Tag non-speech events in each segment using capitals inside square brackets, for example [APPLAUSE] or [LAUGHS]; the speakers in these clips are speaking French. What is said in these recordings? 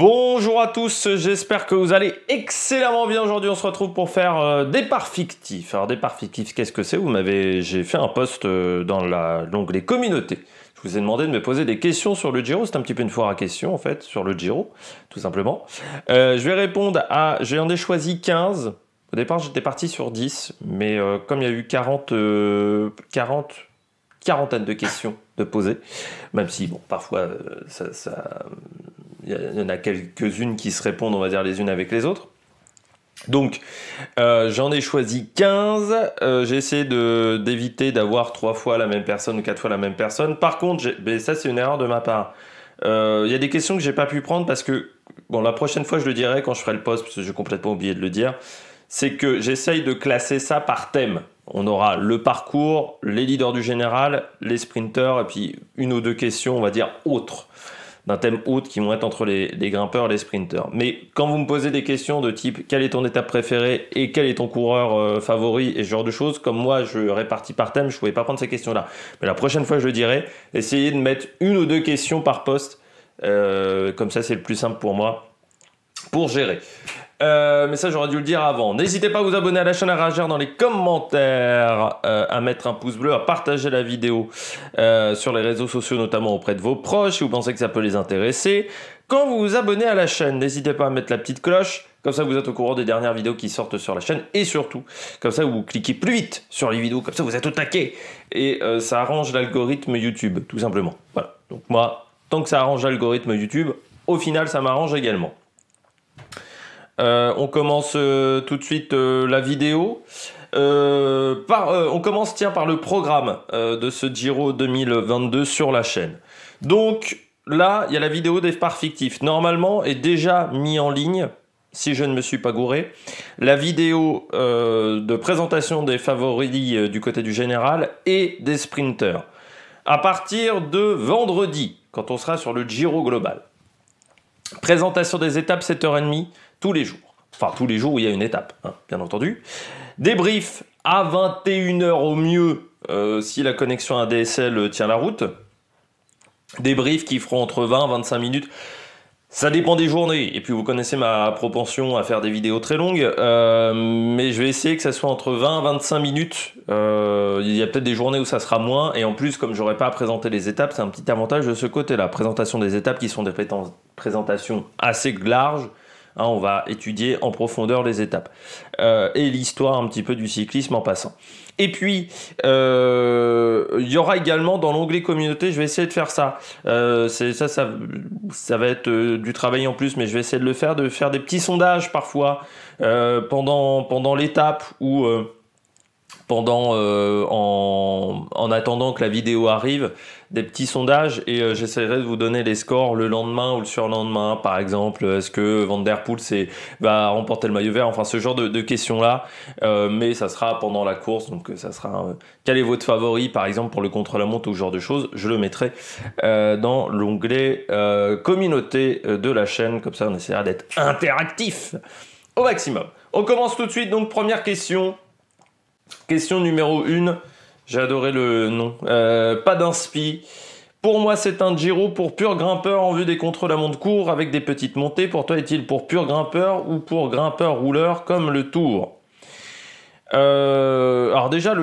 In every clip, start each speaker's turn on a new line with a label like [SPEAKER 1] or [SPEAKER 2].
[SPEAKER 1] Bonjour à tous, j'espère que vous allez excellemment bien aujourd'hui. On se retrouve pour faire euh, des parts fictifs. Alors départ fictif, qu'est-ce que c'est Vous m'avez, j'ai fait un post euh, dans l'onglet communautés. Je vous ai demandé de me poser des questions sur le Giro. C'est un petit peu une foire à questions en fait sur le Giro, tout simplement. Euh, je vais répondre à, j'en ai choisi 15. Au départ, j'étais parti sur 10, mais euh, comme il y a eu 40, 40 quarantaine de questions de poser, même si bon, parfois ça il y en a quelques-unes qui se répondent, on va dire, les unes avec les autres. Donc, euh, j'en ai choisi 15. Euh, j'ai essayé d'éviter d'avoir trois fois la même personne ou quatre fois la même personne. Par contre, ça, c'est une erreur de ma part. Il euh, y a des questions que j'ai pas pu prendre parce que, bon, la prochaine fois, je le dirai quand je ferai le post, parce que j'ai complètement oublié de le dire. C'est que j'essaye de classer ça par thème. On aura le parcours, les leaders du général, les sprinters, et puis une ou deux questions, on va dire, autres d'un thème haute qui vont être entre les, grimpeurs et les sprinteurs. Mais quand vous me posez des questions de type quelle est ton étape préférée et quel est ton coureur euh, favori et ce genre de choses, comme moi je répartis par thème, je ne pouvais pas prendre ces questions-là. Mais la prochaine fois, je le dirai, essayez de mettre une ou deux questions par poste. Euh, comme ça, c'est le plus simple pour moi pour gérer. Euh, mais ça, j'aurais dû le dire avant. N'hésitez pas à vous abonner à la chaîne, à réagir dans les commentaires, euh, à mettre un pouce bleu, à partager la vidéo euh, sur les réseaux sociaux, notamment auprès de vos proches, si vous pensez que ça peut les intéresser. Quand vous vous abonnez à la chaîne, n'hésitez pas à mettre la petite cloche, comme ça vous êtes au courant des dernières vidéos qui sortent sur la chaîne, et surtout, comme ça vous cliquez plus vite sur les vidéos, comme ça vous êtes au taquet, et ça arrange l'algorithme YouTube, tout simplement. Voilà, donc moi, tant que ça arrange l'algorithme YouTube, au final ça m'arrange également. Euh, on commence euh, tout de suite euh, la vidéo. on commence tiens par le programme de ce Giro 2022 sur la chaîne. Donc là, il y a la vidéo des parts fictifs. Normalement, est déjà mis en ligne, si je ne me suis pas gouré, la vidéo de présentation des favoris du côté du général et des sprinters. À partir de vendredi, quand on sera sur le Giro global. Présentation des étapes 7h30, tous les jours. Enfin, tous les jours où il y a une étape, hein, bien entendu. Débrief à 21h au mieux euh, si la connexion à DSL tient la route. Débrief qui feront entre 20 et 25 minutes. Ça dépend des journées. Et puis vous connaissez ma propension à faire des vidéos très longues. Euh, mais je vais essayer que ça soit entre 20 et 25 minutes. Euh, il y a peut-être des journées où ça sera moins. Et en plus, comme j'aurais pas à présenter les étapes, c'est un petit avantage de ce côté. La présentation des étapes qui sont des présentations assez larges Hein, on va étudier en profondeur les étapes euh, et l'histoire un petit peu du cyclisme en passant. Et puis, euh, il y aura également dans l'onglet communauté, je vais essayer de faire ça. Euh, ça, ça, va être du travail en plus, mais je vais essayer de le faire, de faire des petits sondages parfois pendant, pendant l'étape où pendant, euh, en, en, attendant que la vidéo arrive, des petits sondages et euh, j'essaierai de vous donner les scores le lendemain ou le surlendemain. Par exemple, est-ce que Van Der Poel va remporter le maillot vert Enfin, ce genre de, questions-là. Euh, mais ça sera pendant la course, donc ça sera quel est votre favori, par exemple, pour le contre-la-montre ou ce genre de choses. Je le mettrai dans l'onglet communauté de la chaîne. Comme ça, on essaiera d'être interactif au maximum. On commence tout de suite, donc première question. Question numéro 1. J'ai adoré le nom. Euh, pas d'inspi. Pour moi, c'est un Giro pour pur grimpeur en vue des contre-la-montre court avec des petites montées. Pour toi, est-il pour pur grimpeur ou pour grimpeur rouleur comme le Tour euh, Alors déjà,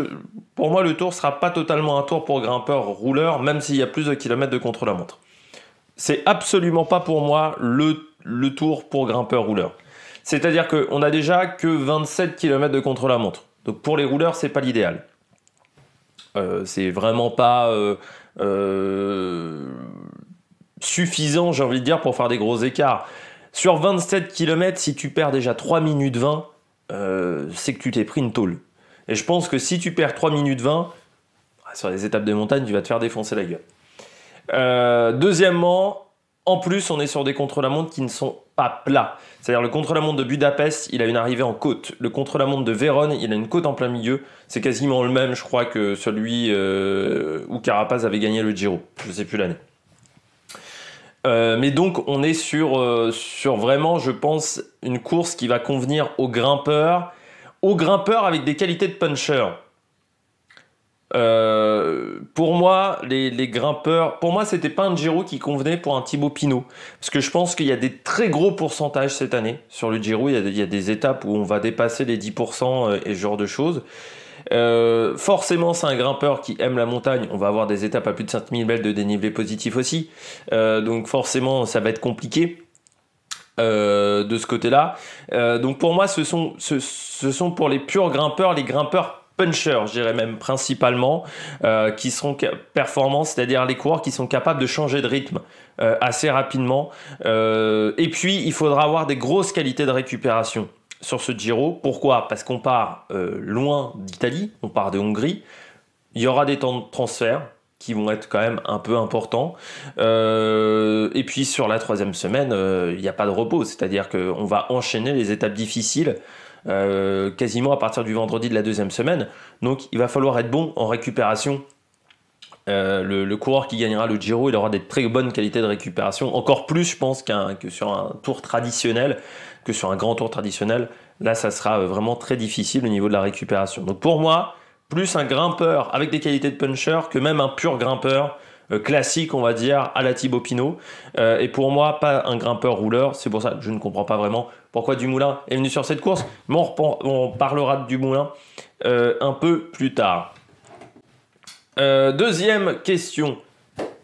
[SPEAKER 1] pour moi, le Tour sera pas totalement un tour pour grimpeur rouleur, même s'il y a plus de kilomètres de contre-la-montre. C'est absolument pas pour moi le, le Tour pour grimpeur rouleur. C'est-à-dire qu'on a déjà que 27 km de contre-la-montre. Donc pour les rouleurs, c'est pas l'idéal. Euh, c'est vraiment pas euh, euh, suffisant, j'ai envie de dire, pour faire des gros écarts. Sur 27 km, si tu perds déjà 3 minutes 20, c'est que tu t'es pris une tôle. Et je pense que si tu perds 3 minutes 20, ah, sur les étapes de montagne, tu vas te faire défoncer la gueule. deuxièmement, en plus, on est sur des contre-la-montre qui ne sont pas plats. C'est-à-dire le contre-la-montre de Budapest, il a une arrivée en côte. Le contre-la-montre de Vérone, il a une côte en plein milieu. C'est quasiment le même, je crois, que celui euh, où Carapaz avait gagné le Giro. Je ne sais plus l'année. Euh, mais donc on est sur, euh, sur vraiment, je pense, une course qui va convenir aux grimpeurs, aux grimpeurs avec des qualités de puncher. Euh, pour moi, les, grimpeurs, pour moi, c'était pas un Giro qui convenait pour un Thibaut Pinot. Parce que je pense qu'il y a des très gros pourcentages cette année sur le Giro. Il y a, des étapes où on va dépasser les 10% euh, et ce genre de choses. Euh, forcément, c'est un grimpeur qui aime la montagne. On va avoir des étapes à plus de 5000 mètres de dénivelé positif aussi. donc forcément, ça va être compliqué. de ce côté-là. donc pour moi, ce sont, ce sont pour les purs grimpeurs, les grimpeurs punchers, je dirais même principalement, euh, qui seront performants, c'est-à-dire les coureurs qui sont capables de changer de rythme euh, assez rapidement. Euh, et puis, il faudra avoir des grosses qualités de récupération sur ce Giro. Pourquoi Parce qu'on part loin d'Italie, on part de Hongrie. Il y aura des temps de transfert, qui vont être quand même un peu importants. et puis sur la troisième semaine, il n'y a pas de repos, c'est-à-dire qu'on va enchaîner les étapes difficiles euh, quasiment à partir du vendredi de la deuxième semaine. Donc il va falloir être bon en récupération. Euh, le, coureur qui gagnera le Giro, il aura des très bonnes qualités de récupération, encore plus je pense que sur un tour traditionnel, que sur un grand tour traditionnel. Là, ça sera euh, vraiment très difficile au niveau de la récupération. Donc pour moi, plus un grimpeur avec des qualités de puncher que même un pur grimpeur classique, on va dire, à la Thibaut Pinot. et pour moi, pas un grimpeur rouleur. C'est pour ça que je ne comprends pas vraiment pourquoi Dumoulin est venu sur cette course, mais on, parlera de Dumoulin euh, un peu plus tard. Euh, deuxième question,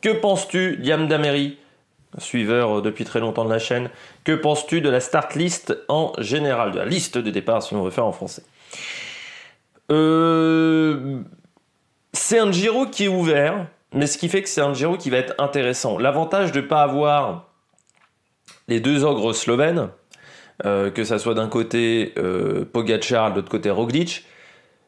[SPEAKER 1] que penses-tu Diam Damery, suiveur euh, depuis très longtemps de la chaîne, que penses-tu de la start list en général, de la liste de départ si on veut faire en français C'est un Giro qui est ouvert, mais ce qui fait que c'est un Giro qui va être intéressant. L'avantage de ne pas avoir les deux ogres slovènes, euh, que ça soit d'un côté euh, Pogacar, de l'autre côté Roglic,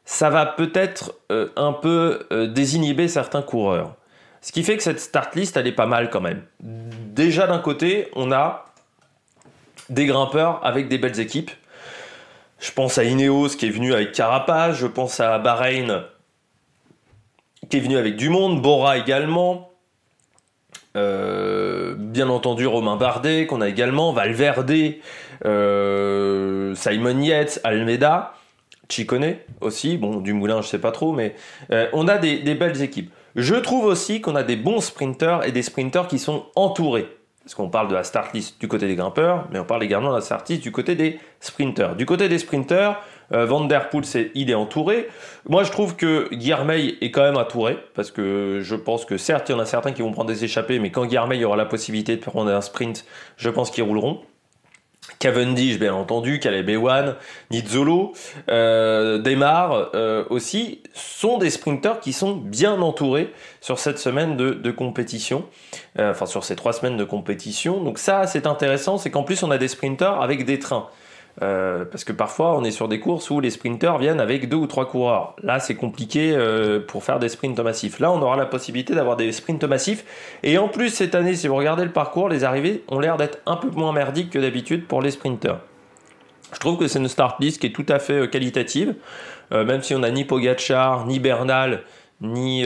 [SPEAKER 1] ça va peut-être euh, un peu désinhiber certains coureurs. Ce qui fait que cette start list, elle est pas mal quand même. Déjà d'un côté, on a des grimpeurs avec des belles équipes. Je pense à Ineos qui est venu avec Carapace, je pense à Bahreïn qui est venu avec du monde, Bora également. bien entendu Romain Bardet qu'on a également, Valverde euh, Simon Yates, Almeida, Chicone aussi. Bon, du Moulin, je sais pas trop, mais euh, on a des, belles équipes. Je trouve aussi qu'on a des bons sprinteurs et des sprinteurs qui sont entourés. Parce qu'on parle de la start list du côté des grimpeurs, mais on parle également de la start list du côté des sprinteurs. Du côté des sprinteurs, euh, Van Der Poel, il est entouré. Moi, je trouve que Guillermeil est quand même entouré, parce que je pense que certes, il y en a certains qui vont prendre des échappées, mais quand Guillermeil aura la possibilité de prendre un sprint, je pense qu'ils rouleront. Cavendish, bien entendu, Caleb Ewan, Nizzolo, euh, Demar euh, aussi, sont des sprinteurs qui sont bien entourés sur cette semaine de, compétition, euh, enfin sur ces trois semaines de compétition. Donc ça, c'est intéressant, c'est qu'en plus on a des sprinteurs avec des trains. Euh, parce que parfois, on est sur des courses où les sprinteurs viennent avec deux ou trois coureurs. Là, c'est compliqué euh, pour faire des sprints massifs. Là, on aura la possibilité d'avoir des sprints massifs. Et en plus, cette année, si vous regardez le parcours, les arrivées ont l'air d'être un peu moins merdiques que d'habitude pour les sprinteurs. Je trouve que c'est une start list qui est tout à fait euh, qualitative. même si on n'a ni Pogachar, ni Bernal, ni,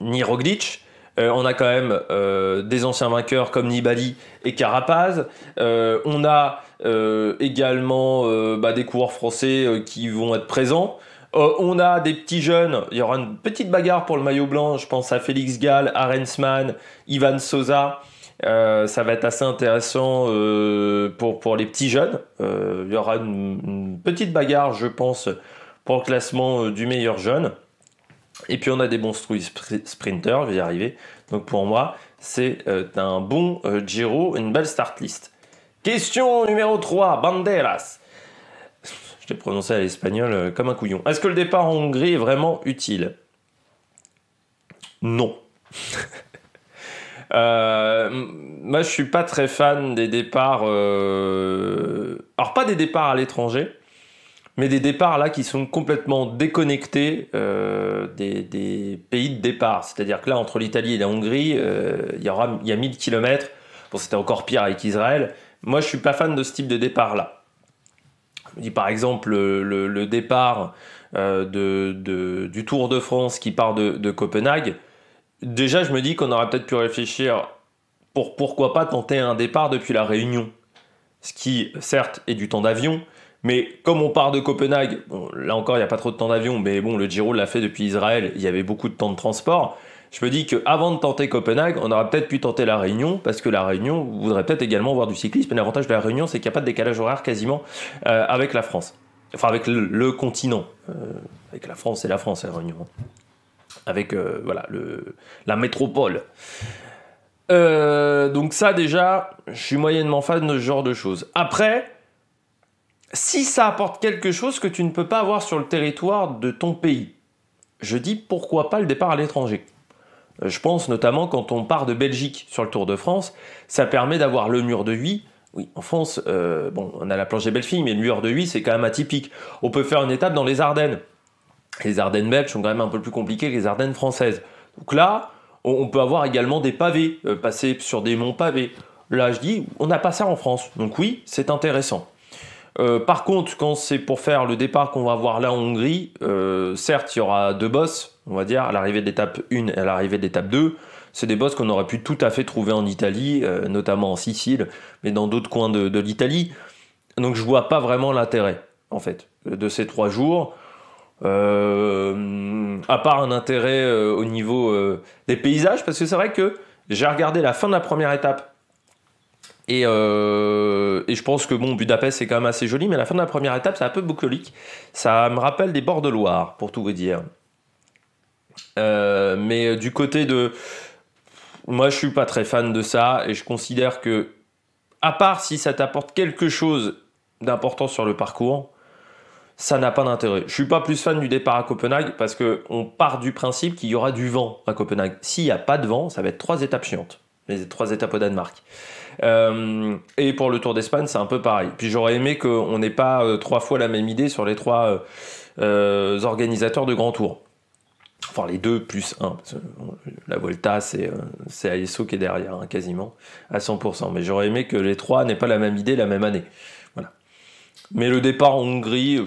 [SPEAKER 1] ni Roglic euh, on a quand même euh, des anciens vainqueurs comme Nibali et Carapaz. Euh, on a également bah, des coureurs français qui vont être présents. on a des petits jeunes. Il y aura une petite bagarre pour le maillot blanc. Je pense à Félix Gall, Arensman, Ivan Sosa. ça va être assez intéressant pour, les petits jeunes. il y aura une, petite bagarre, je pense, pour le classement du meilleur jeune. Et puis on a des bons sprinters, je vais y arriver. Donc pour moi, c'est euh, un bon euh, Giro, une belle start list. Question numéro 3, Banderas. Je l'ai prononcé à l'espagnol euh, comme un couillon. Est-ce que le départ en Hongrie est vraiment utile Non. [LAUGHS] moi, je suis pas très fan des départs. Alors, pas des départs à l'étranger, mais des départs là qui sont complètement déconnectés euh, des, pays de départ. C'est-à-dire que là, entre l'Italie et la Hongrie, euh, il y aura il y a 1000 km. Bon, c'était encore pire avec Israël. Moi, je suis pas fan de ce type de départ là. Je dis par exemple le, départ euh, du Tour de France qui part de, de Copenhague. Déjà, je me dis qu'on aurait peut-être pu réfléchir pour pourquoi pas tenter un départ depuis la Réunion. Ce qui, certes, est du temps d'avion, mais comme on part de Copenhague, là encore, il n'y a pas trop de temps d'avion, mais bon, le Giro l'a fait depuis Israël, il y avait beaucoup de temps de transport. Je me dis qu'avant de tenter Copenhague, on aurait peut-être pu tenter La Réunion, parce que La Réunion voudrait peut-être également voir du cyclisme. l'avantage de La Réunion, c'est qu'il n'y a pas de décalage horaire quasiment euh, avec la France. Enfin, avec le, continent. Euh, avec la France, et la France, La Réunion. Hein. Avec euh, voilà, le, la métropole. donc ça déjà, je suis moyennement fan de ce genre de choses. Après, si ça apporte quelque chose que tu ne peux pas avoir sur le territoire de ton pays. Je dis pourquoi pas le départ à l'étranger. Euh, je pense notamment quand on part de Belgique sur le Tour de France, ça permet d'avoir le mur de vie. Oui, en France, euh, bon, on a la planche des belles filles, mais le mur de vie, c'est quand même atypique. On peut faire une étape dans les Ardennes. Les Ardennes belges sont quand même un peu plus compliquées que les Ardennes françaises. Donc là, on peut avoir également des pavés, euh, passer sur des monts pavés. Là, je dis, on n'a pas ça en France. Donc oui, c'est intéressant. Euh, par contre, quand c'est pour faire le départ qu'on va voir là en Hongrie, euh, certes, il y aura deux bosses, on va dire, à l'arrivée d'étape 1 et à l'arrivée d'étape 2. C'est des bosses qu'on aurait pu tout à fait trouver en Italie, euh, notamment en Sicile, mais dans d'autres coins de, de l'Italie. Donc je vois pas vraiment l'intérêt, en fait, de ces trois jours. à part un intérêt au niveau des paysages, parce que c'est vrai que j'ai regardé la fin de la première étape et, euh, et, je pense que bon, Budapest, c'est quand même assez joli, mais la fin de la première étape, c'est un peu bucolique. Ça me rappelle des bords de Loire, pour tout vous dire. Euh, mais euh, du côté de. Moi, je ne suis pas très fan de ça, et je considère que, à part si ça t'apporte quelque chose d'important sur le parcours, ça n'a pas d'intérêt. Je ne suis pas plus fan du départ à Copenhague parce que on part du principe qu'il y aura du vent à Copenhague. S'il n'y a pas de vent, ça va être trois étapes chiantes. Les trois étapes au Danemark. Euh, et pour le Tour d'Espagne, c'est un peu pareil. Puis j'aurais aimé qu'on n'ait pas euh, trois fois la même idée sur les trois euh, organisateurs de Grand Tour Enfin, les deux plus un. la Volta, c'est ASO qui est derrière, hein, quasiment, à 100%. Mais j'aurais aimé que les trois n'aient pas la même idée la même année. Voilà. Mais le départ en Hongrie,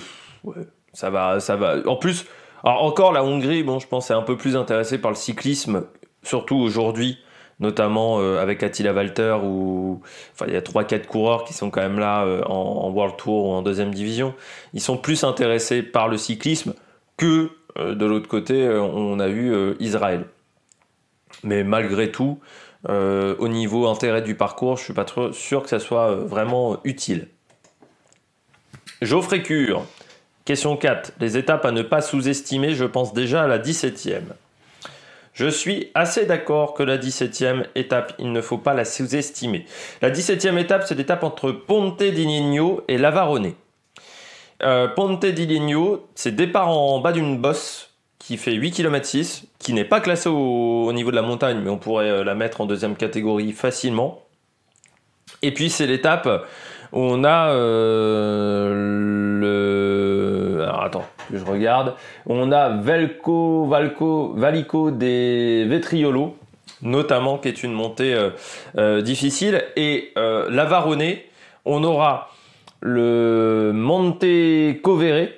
[SPEAKER 1] ça va, ça va. En plus, encore la Hongrie, bon, je pense, est un peu plus intéressée par le cyclisme, surtout aujourd'hui, notamment euh, avec Attila Walter, où il y a 3-4 coureurs qui sont quand même là euh, en, World Tour ou en deuxième division. Ils sont plus intéressés par le cyclisme que euh, de l'autre côté, on a eu Israël. Mais malgré tout, au niveau intérêt du parcours, je ne suis pas trop sûr que ça soit vraiment utile. Geoffrey Cure, question 4. Les étapes à ne pas sous-estimer, je pense déjà à la 17e. Je suis assez d'accord que la 17e étape, il ne faut pas la sous-estimer. La 17e étape, c'est l'étape entre Ponte di et Lavarone. Euh, Ponte di c'est départ en bas d'une bosse qui fait 8 km 6, qui n'est pas classée au, niveau de la montagne, mais on pourrait euh, la mettre en deuxième catégorie facilement. Et puis c'est l'étape où on a euh, le... Alors attends, je regarde. On a Velco, Valco, Valico des Vetriolo, notamment, qui est une montée euh, euh, difficile. Et euh, la on aura le Monte Covere,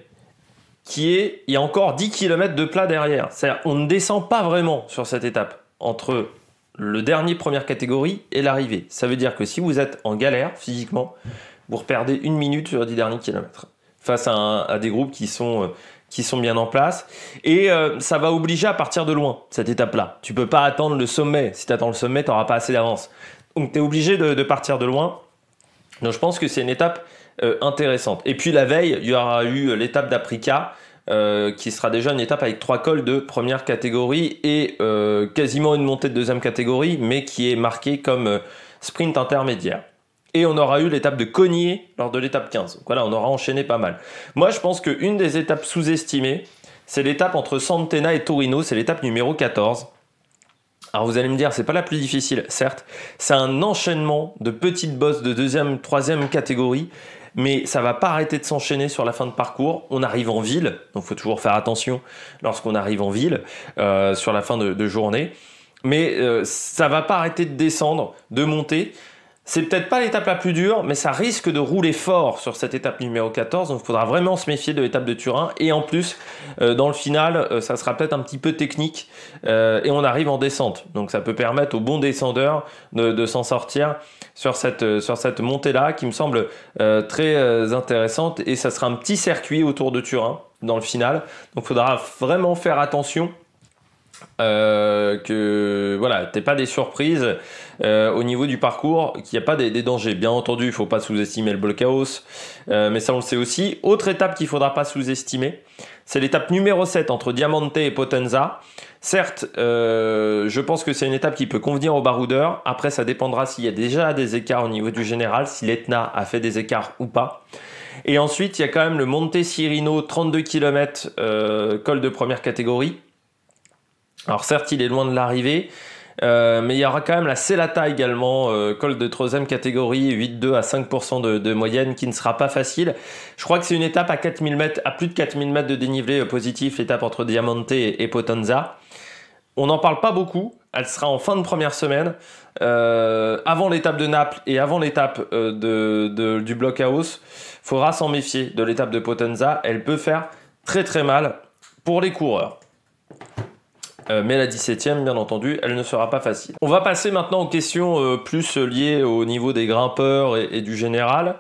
[SPEAKER 1] qui est, il y a encore 10 km de plat derrière. C'est-à-dire, on ne descend pas vraiment sur cette étape entre le dernier première catégorie et l'arrivée. Ça veut dire que si vous êtes en galère physiquement, vous reperdez une minute sur les 10 derniers kilomètres face à, des groupes qui sont euh, qui sont bien en place et euh, ça va obliger à partir de loin cette étape là tu peux pas attendre le sommet si tu attends le sommet tu n'auras pas assez d'avance donc tu es obligé de, partir de loin donc je pense que c'est une étape euh, intéressante et puis la veille il y aura eu l'étape d'Aprica qui sera déjà une étape avec trois cols de première catégorie et quasiment une montée de deuxième catégorie mais qui est marquée comme sprint intermédiaire et on aura eu l'étape de Cognier lors de l'étape 15. Donc voilà, on aura enchaîné pas mal. Moi, je pense qu'une des étapes sous-estimées, c'est l'étape entre Santena et Torino, c'est l'étape numéro 14. Alors vous allez me dire, c'est pas la plus difficile, certes, c'est un enchaînement de petites bosses de deuxième, troisième catégorie, mais ça va pas arrêter de s'enchaîner sur la fin de parcours. On arrive en ville, donc il faut toujours faire attention lorsqu'on arrive en ville euh, sur la fin de, journée, mais euh, ça va pas arrêter de descendre, de monter. C'est peut-être pas l'étape la plus dure, mais ça risque de rouler fort sur cette étape numéro 14. Donc il faudra vraiment se méfier de l'étape de Turin. Et en plus, euh, dans le final, euh, ça sera peut-être un petit peu technique. Euh, et on arrive en descente. Donc ça peut permettre aux bons descendeurs de, s'en sortir sur cette, sur cette montée-là qui me semble très intéressante. Et ça sera un petit circuit autour de Turin dans le final. Donc il faudra vraiment faire attention euh, que voilà, t'es pas des surprises euh, au niveau du parcours, qu'il n'y a pas des, dangers. Bien entendu, il faut pas sous-estimer le blochaus euh, mais ça on le sait aussi. Autre étape qu'il faudra pas sous-estimer, c'est l'étape numéro 7 entre Diamante et Potenza. Certes, je pense que c'est une étape qui peut convenir aux baroudeurs. Après, ça dépendra s'il y a déjà des écarts au niveau du général, si l'Etna a fait des écarts ou pas. Et ensuite, il y a quand même le Monte sirino 32 km, col de première catégorie alors certes, il est loin de l'arrivée, euh, mais il y aura quand même la Celata également, euh, col de troisième catégorie, 8-2 à 5% de, moyenne, qui ne sera pas facile. Je crois que c'est une étape à à plus de 4000 mètres de dénivelé euh, positif, l'étape entre Diamante et, Potenza. On n'en parle pas beaucoup, elle sera en fin de première semaine, avant l'étape de Naples et avant l'étape de, de, du il Faudra s'en méfier de l'étape de Potenza, elle peut faire très très mal pour les coureurs. Euh, mais la 17 e bien entendu, elle ne sera pas facile. On va passer maintenant aux questions euh, plus liées au niveau des grimpeurs et, du général.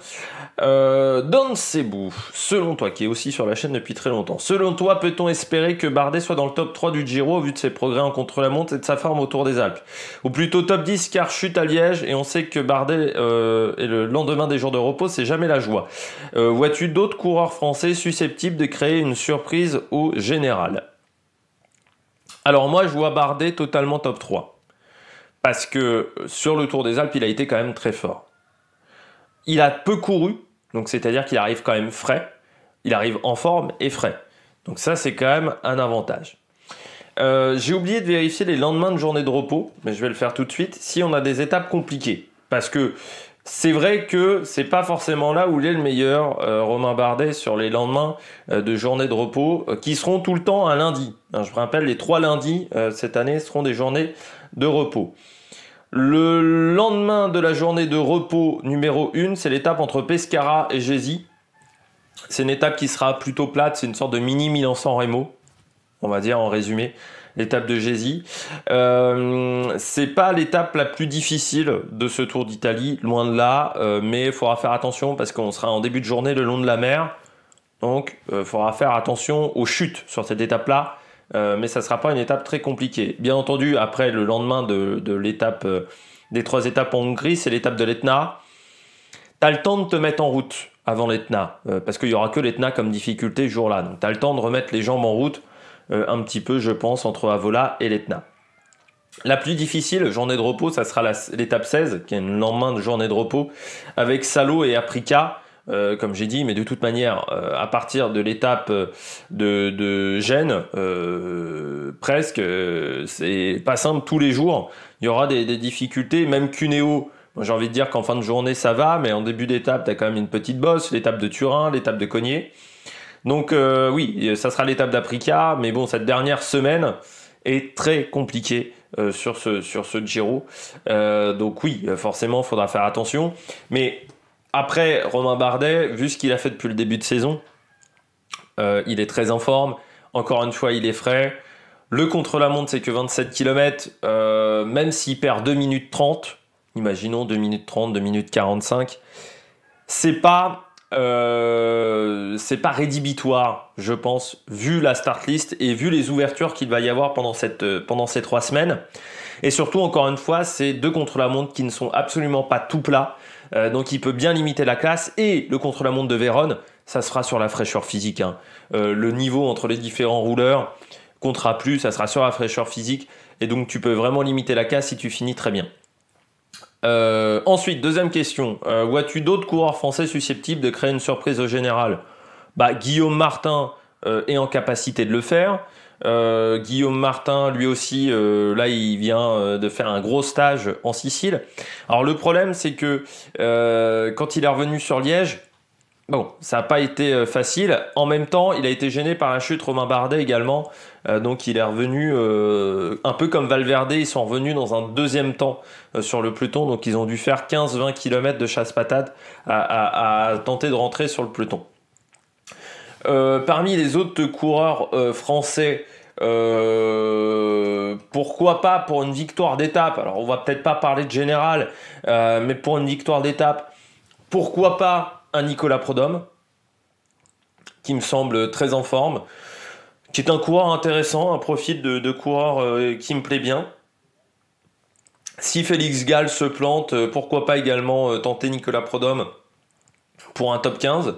[SPEAKER 1] Euh, ces Sebou, selon toi, qui est aussi sur la chaîne depuis très longtemps, selon toi, peut-on espérer que Bardet soit dans le top 3 du Giro au vu de ses progrès en contre-la-montre et de sa forme autour des Alpes Ou plutôt top 10 car chute à Liège et on sait que Bardet et euh, le lendemain des jours de repos, c'est jamais la joie. Vois-tu d'autres coureurs français susceptibles de créer une surprise au général alors moi, je vois Bardet totalement top 3. Parce que euh, sur le Tour des Alpes, il a été quand même très fort. Il a peu couru, donc c'est-à-dire qu'il arrive quand même frais. Il arrive en forme et frais. Donc ça, c'est quand même un avantage. Euh, j'ai oublié de vérifier les lendemains de journée de repos, mais je vais le faire tout de suite, si on a des étapes compliquées. Parce que c'est vrai que ce n'est pas forcément là où il est le meilleur, euh, Romain Bardet, sur les lendemains euh, de journées de repos, euh, qui seront tout le temps un lundi. Hein, je vous rappelle, les trois lundis cette année seront des journées de repos. Le lendemain de la journée de repos numéro 1, c'est l'étape entre Pescara et Gézy. C'est une étape qui sera plutôt plate, c'est une sorte de mini Milan-San Remo, on va dire en résumé l'étape de Gézy. Ce euh, c'est pas l'étape la plus difficile de ce Tour d'Italie, loin de là, euh, mais il faudra faire attention parce qu'on sera en début de journée le long de la mer. Donc, il euh, faudra faire attention aux chutes sur cette étape-là. mais ça ne sera pas une étape très compliquée. Bien entendu, après le lendemain de, l'étape des trois étapes en Hongrie, c'est l'étape de l'Etna. as le temps de te mettre en route avant l'Etna, parce qu'il n'y aura que l'Etna comme difficulté ce jour-là. Donc tu as le temps de remettre les jambes en route euh, un petit peu, je pense, entre Avola et l'Etna. La plus difficile journée de repos, ça sera l'étape 16, qui est une lendemain de journée de repos, avec Salo et Aprica, euh, comme j'ai dit, mais de toute manière, euh, à partir de l'étape de, Gênes, presque, c'est pas simple tous les jours. Il y aura des, difficultés, même Cuneo. J'ai envie de dire qu'en fin de journée, ça va, mais en début d'étape, tu as quand même une petite bosse, l'étape de Turin, l'étape de Cogné. Donc euh, oui, ça sera l'étape d'Aprica, mais bon, cette dernière semaine est très compliquée euh, sur, ce, sur ce Giro. Euh, donc oui, forcément, il faudra faire attention. Mais après, Romain Bardet, vu ce qu'il a fait depuis le début de saison, il est très en forme. Encore une fois, il est frais. Le contre-la-montre, c'est que 27 km, même s'il perd 2 minutes 30, imaginons 2 minutes 30, 2 minutes 45, c'est pas euh, c'est pas rédhibitoire, je pense, vu la start list et vu les ouvertures qu'il va y avoir pendant, cette, euh, pendant ces trois semaines. Et surtout, encore une fois, c'est deux contre-la-montre qui ne sont absolument pas tout plat euh, donc il peut bien limiter la classe. Et le contre-la-montre de Vérone, ça sera sur la fraîcheur physique. Hein. le niveau entre les différents rouleurs comptera plus, ça sera sur la fraîcheur physique. Et donc tu peux vraiment limiter la classe si tu finis très bien. Euh, ensuite, deuxième question. Euh, vois-tu d'autres coureurs français susceptibles de créer une surprise au général bah, Guillaume Martin euh, est en capacité de le faire. Guillaume Martin, lui aussi, là, il vient de faire un gros stage en Sicile. Alors le problème, c'est que quand il est revenu sur Liège, Bon, ça n'a pas été euh, facile. En même temps, il a été gêné par la chute Romain Bardet également. Euh, donc il est revenu euh, un peu comme Valverde, ils sont revenus dans un deuxième temps sur le Pluton. Donc ils ont dû faire 15-20 km de chasse-patate à, tenter de rentrer sur le Pluton. parmi les autres coureurs français, pourquoi pas pour une victoire d'étape Alors on va peut-être pas parler de général, mais pour une victoire d'étape, pourquoi pas un Nicolas Prodhomme, qui me semble très en forme, qui est un coureur intéressant, un profil de, coureur euh, qui me plaît bien. Si Félix Gall se plante, euh, pourquoi pas également euh, tenter Nicolas Prodhomme pour un top 15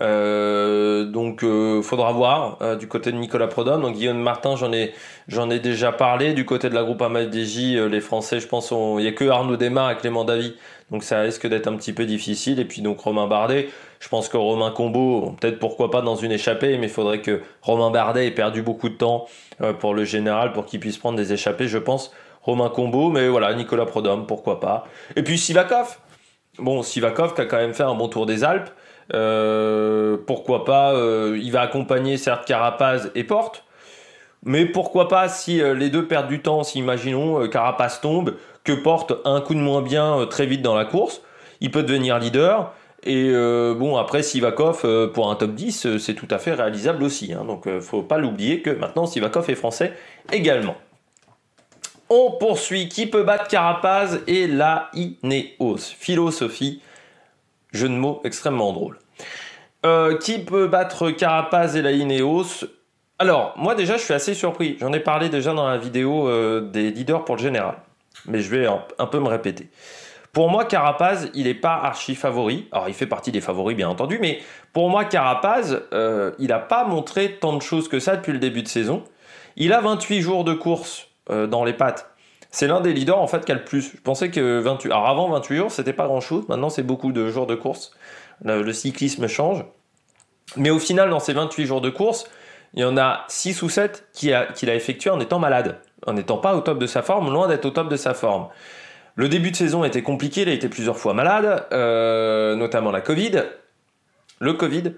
[SPEAKER 1] donc faudra voir du côté de Nicolas Prodhomme. Donc Guillaume Martin, j'en ai, j'en ai déjà parlé. Du côté de la groupe DJ, les Français, je pense, il n'y a que Arnaud Desmar et Clément Davy donc ça risque d'être un petit peu difficile. Et puis donc Romain Bardet, je pense que Romain Combo, peut-être pourquoi pas dans une échappée, mais il faudrait que Romain Bardet ait perdu beaucoup de temps euh, pour le général pour qu'il puisse prendre des échappées, je pense. Romain Combo, mais voilà, Nicolas Prodhomme, pourquoi pas. Et puis Sivakov. Bon, Sivakov qui a quand même fait un bon tour des Alpes. Euh, pourquoi pas, euh, il va accompagner certes Carapaz et Porte. Mais pourquoi pas si les deux perdent du temps, si imaginons Carapaz tombe, que porte un coup de moins bien euh, très vite dans la course. Il peut devenir leader. Et euh, bon, après Sivakov euh, pour un top 10, c'est tout à fait réalisable aussi. Hein, donc faut pas l'oublier que maintenant Sivakov est français également. On poursuit. Qui peut battre Carapaz et la Ineos Philosophie, jeu de mots extrêmement drôle. qui peut battre Carapaz et la Ineos Alors, moi déjà, je suis assez surpris. J'en ai parlé déjà dans la vidéo des leaders pour le général mais je vais un, peu me répéter. Pour moi, Carapaz, il n'est pas archi favori. Alors, il fait partie des favoris, bien entendu, mais pour moi, Carapaz, euh, il n'a pas montré tant de choses que ça depuis le début de saison. Il a 28 jours de course euh, dans les pattes. C'est l'un des leaders, en fait, qui a le plus. Je pensais que 28... Alors, avant 28 jours, c'était pas grand-chose. Maintenant, c'est beaucoup de jours de course. Le, cyclisme change. Mais au final, dans ces 28 jours de course, il y en a 6 ou 7 qu'il a, effectués effectué en étant malade en n'étant pas au top de sa forme, loin d'être au top de sa forme. Le début de saison était compliqué, il a été plusieurs fois malade, euh, notamment la Covid. Le Covid,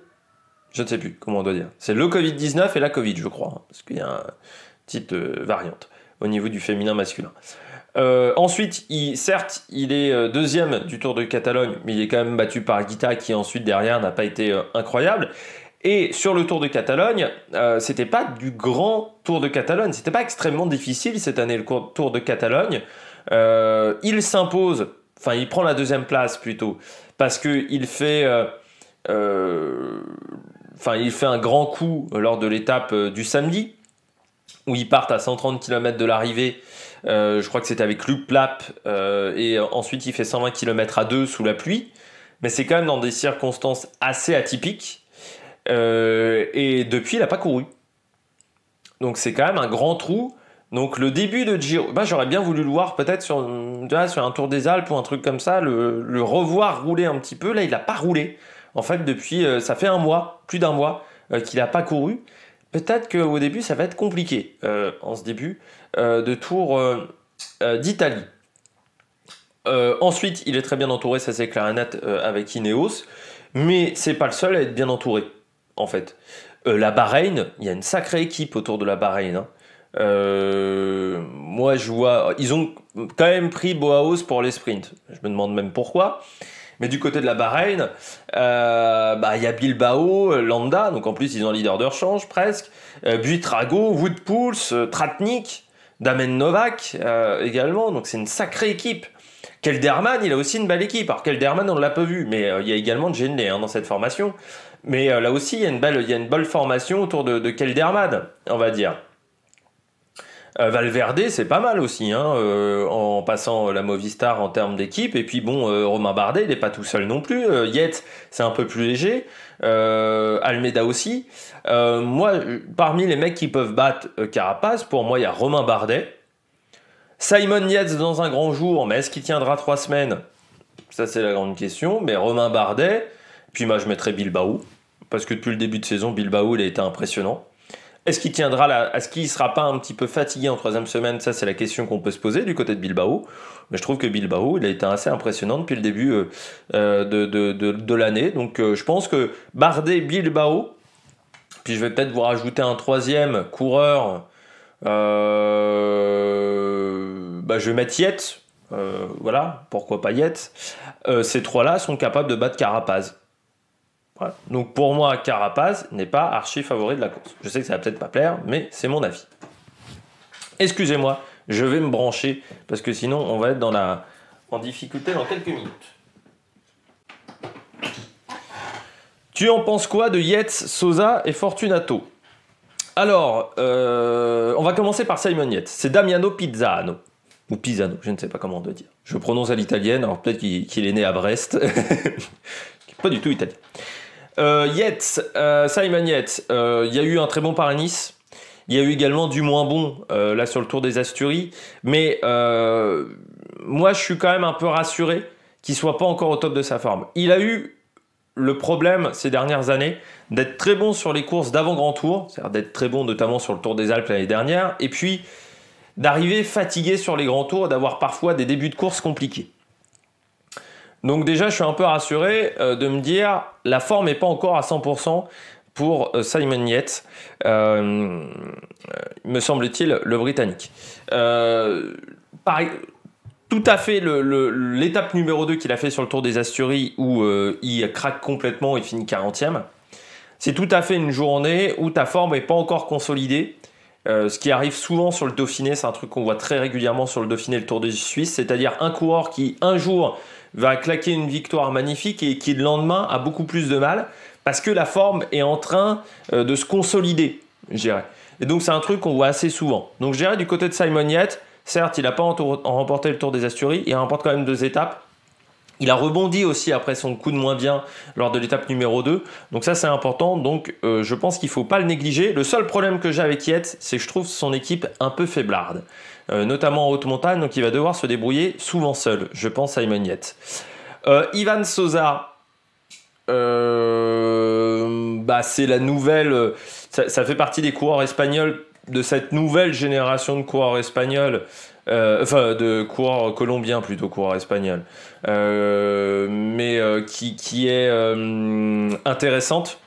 [SPEAKER 1] je ne sais plus comment on doit dire. C'est le Covid-19 et la Covid, je crois, hein, parce qu'il y a une petite euh, variante au niveau du féminin-masculin. Euh, ensuite, certes, il est deuxième du Tour de Catalogne, mais il est quand même battu par Guita, qui ensuite derrière n'a pas été incroyable. Et sur le Tour de Catalogne, ce euh, c'était pas du grand Tour de Catalogne, c'était pas extrêmement difficile cette année le Tour de Catalogne. Euh, il s'impose, enfin il prend la deuxième place plutôt, parce qu'il fait, euh, enfin il fait un grand coup lors de l'étape du samedi, où il part à 130 km de l'arrivée. je crois que c'était avec Luc Plap, et ensuite il fait 120 km à deux sous la pluie. Mais c'est quand même dans des circonstances assez atypiques. Euh, et depuis, il n'a pas couru. Donc c'est quand même un grand trou. Donc le début de Giro, bah, j'aurais bien voulu le voir peut-être sur, sur un Tour des Alpes ou un truc comme ça, le, revoir rouler un petit peu. Là, il n'a pas roulé. En fait, depuis, euh, ça fait un mois, plus d'un mois, euh, qu'il n'a pas couru. Peut-être qu'au début, ça va être compliqué, en ce début, de Tour d'Italie. ensuite, il est très bien entouré, ça c'est Clarinette avec Ineos, mais c'est pas le seul à être bien entouré en fait. Euh, la Bahreïn, il y a une sacrée équipe autour de la Bahreïn. Hein. Euh, moi, je vois. Ils ont quand même pris Boaos pour les sprints. Je me demande même pourquoi. Mais du côté de la Bahreïn, euh, bah, il y a Bilbao, Landa, donc en plus ils ont leader de rechange presque, Buitrago, Woodpulse, Tratnik, Damen Novak également, donc c'est une sacrée équipe. Kelderman, il a aussi une belle équipe. Alors Kelderman, on ne l'a pas vu, mais il y a également Djenné hein, dans cette formation. Mais euh, là aussi, il y, a une belle, formation autour de, de on va dire. Euh, Valverde, c'est pas mal aussi, hein, euh, en passant la Movistar en termes d'équipe. Et puis bon, Romain Bardet, il n'est pas tout seul non plus. Yet, c'est un peu plus léger. Almeida aussi. moi, parmi les mecs qui peuvent battre Carapace, pour moi, il y a Romain Bardet. Simon Yates dans un grand jour, mais est-ce qu'il tiendra trois semaines Ça, c'est la grande question. Mais Romain Bardet, puis moi, je mettrai Bilbao, parce que depuis le début de saison, Bilbao, il a été impressionnant. Est-ce qu'il tiendra Est-ce qu'il sera pas un petit peu fatigué en troisième semaine Ça, c'est la question qu'on peut se poser du côté de Bilbao. Mais je trouve que Bilbao, il a été assez impressionnant depuis le début euh, euh, de, l'année. Donc, euh, je pense que Bardet, Bilbao, puis je vais peut-être vous rajouter un troisième coureur. Bah, je vais mettre Yet. voilà, pourquoi pas Yet. ces trois-là sont capables de battre Carapaz. Donc pour moi, Carapaz n'est pas archi favori de la course. Je sais que ça va peut-être pas plaire, mais c'est mon avis. Excusez-moi, je vais me brancher parce que sinon on va être dans la... en difficulté dans quelques minutes. Tu en penses quoi de Yetz, Sosa et Fortunato Alors, euh, on va commencer par Simon Yates. C'est Damiano Pizzano. Ou Pizzano, je ne sais pas comment on doit dire. Je prononce à l'italienne, alors peut-être qu'il est né à Brest. [LAUGHS] pas du tout italien. Euh, Yates, euh, Simon Yates, euh, il y a eu un très bon par nice Il y a eu également du moins bon là sur le Tour des Asturies, mais moi je suis quand même un peu rassuré qu'il soit pas encore au top de sa forme. Il a eu le problème ces dernières années d'être très bon sur les courses d'avant Grand Tour, c'est-à-dire d'être très bon notamment sur le Tour des Alpes l'année dernière, et puis d'arriver fatigué sur les grands tours, et d'avoir parfois des débuts de course compliqués. Donc déjà, je suis un peu rassuré euh, de me dire, la forme n'est pas encore à 100% pour euh, Simon Yates, euh, me semble-t-il, le Britannique. pareil, tout à fait l'étape numéro 2 qu'il a fait sur le Tour des Asturies où il craque complètement et finit 40e. C'est tout à fait une journée où ta forme n'est pas encore consolidée. ce qui arrive souvent sur le Dauphiné, c'est un truc qu'on voit très régulièrement sur le Dauphiné, le Tour des Suisse. c'est-à-dire un coureur qui un jour va claquer une victoire magnifique et qui le lendemain a beaucoup plus de mal parce que la forme est en train euh, de se consolider, je dirais. Et donc c'est un truc qu'on voit assez souvent. Donc je dirais du côté de Simon certes il n'a pas remporté le Tour des Asturies, il remporte quand même deux étapes. Il a rebondi aussi après son coup de moins bien lors de l'étape numéro 2. Donc ça c'est important. Donc euh, je pense qu'il ne faut pas le négliger. Le seul problème que j'ai avec Yates, c'est que je trouve son équipe un peu faiblarde. Euh, notamment en haute montagne, donc il va devoir se débrouiller souvent seul. Je pense à Yates. Euh, Ivan Sosa, euh, bah, c'est la nouvelle. Ça, fait partie des coureurs espagnols, de cette nouvelle génération de coureurs espagnols. enfin, de coureurs colombiens plutôt, coureurs espagnols. mais qui, qui, est intéressante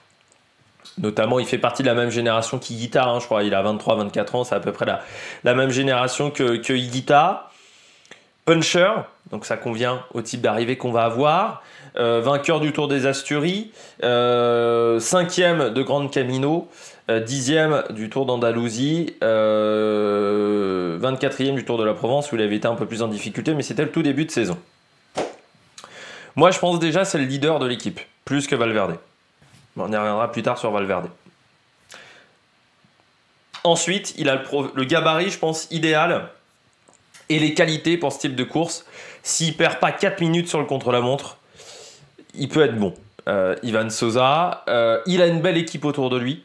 [SPEAKER 1] Notamment, il fait partie de la même génération qu'Iguita, hein, je crois. Il a 23-24 ans, c'est à peu près la, la même génération que, que Iguita. Puncher, donc ça convient au type d'arrivée qu'on va avoir. Euh, vainqueur du Tour des Asturies, euh, cinquième de Grande Camino, 10 euh, dixième du Tour d'Andalousie, 24e du Tour de la Provence où il avait été un peu plus en difficulté, mais c'était le tout début de saison. Moi, je pense déjà c'est le leader de l'équipe, plus que Valverde on y reviendra plus tard sur Valverde. Ensuite, il a le, gabarit, je pense, idéal et les qualités pour ce type de course. S'il perd pas 4 minutes sur le contre-la-montre, il peut être bon. Euh, Ivan Sosa, euh, il a une belle équipe autour de lui.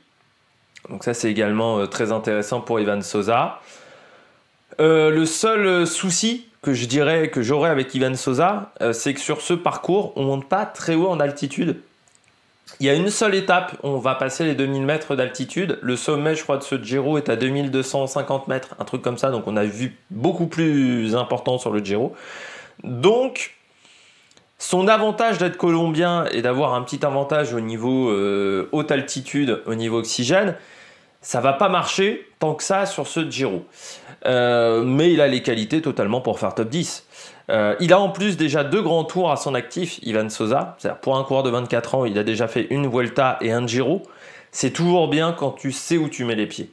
[SPEAKER 1] Donc ça, c'est également euh, très intéressant pour Ivan Sosa. le seul souci que je dirais que j'aurais avec Ivan Sosa, c'est que sur ce parcours, on monte pas très haut en altitude. Il y a une seule étape, on va passer les 2000 mètres d'altitude. Le sommet, je crois, de ce Giro est à 2250 mètres, un truc comme ça. Donc on a vu beaucoup plus important sur le Giro. Donc, son avantage d'être colombien et d'avoir un petit avantage au niveau euh, haute altitude, au niveau oxygène, ça va pas marcher tant que ça sur ce Giro. Euh, mais il a les qualités totalement pour faire top 10. Euh, il a en plus déjà deux grands tours à son actif, Ivan Sosa. cest pour un coureur de 24 ans, il a déjà fait une Vuelta et un Giro. C'est toujours bien quand tu sais où tu mets les pieds.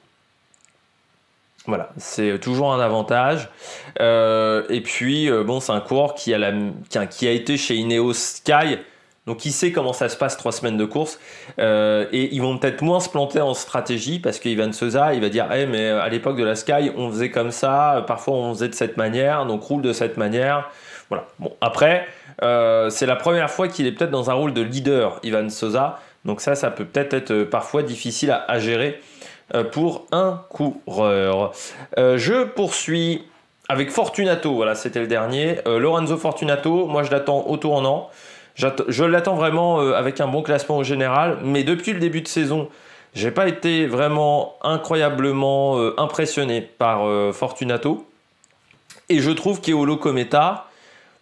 [SPEAKER 1] Voilà, c'est toujours un avantage. Euh, et puis, euh, bon, c'est un coureur qui a, qui a été chez Ineos Sky donc il sait comment ça se passe trois semaines de course euh, et ils vont peut-être moins se planter en stratégie parce qu'Ivan Sosa, il va dire hey, eh, mais à l'époque de la Sky on faisait comme ça, parfois on faisait de cette manière, donc roule de cette manière. Voilà. Bon après euh, c'est la première fois qu'il est peut-être dans un rôle de leader Ivan Sosa. donc ça ça peut peut-être être euh, parfois difficile à, gérer pour un coureur. je poursuis avec Fortunato, voilà c'était le dernier. Lorenzo Fortunato, moi je l'attends au an. Je l'attends vraiment euh, avec un bon classement au général, mais depuis le début de saison, j'ai pas été vraiment incroyablement euh, impressionné par euh, Fortunato. Et je trouve qu'Eolo Cometa,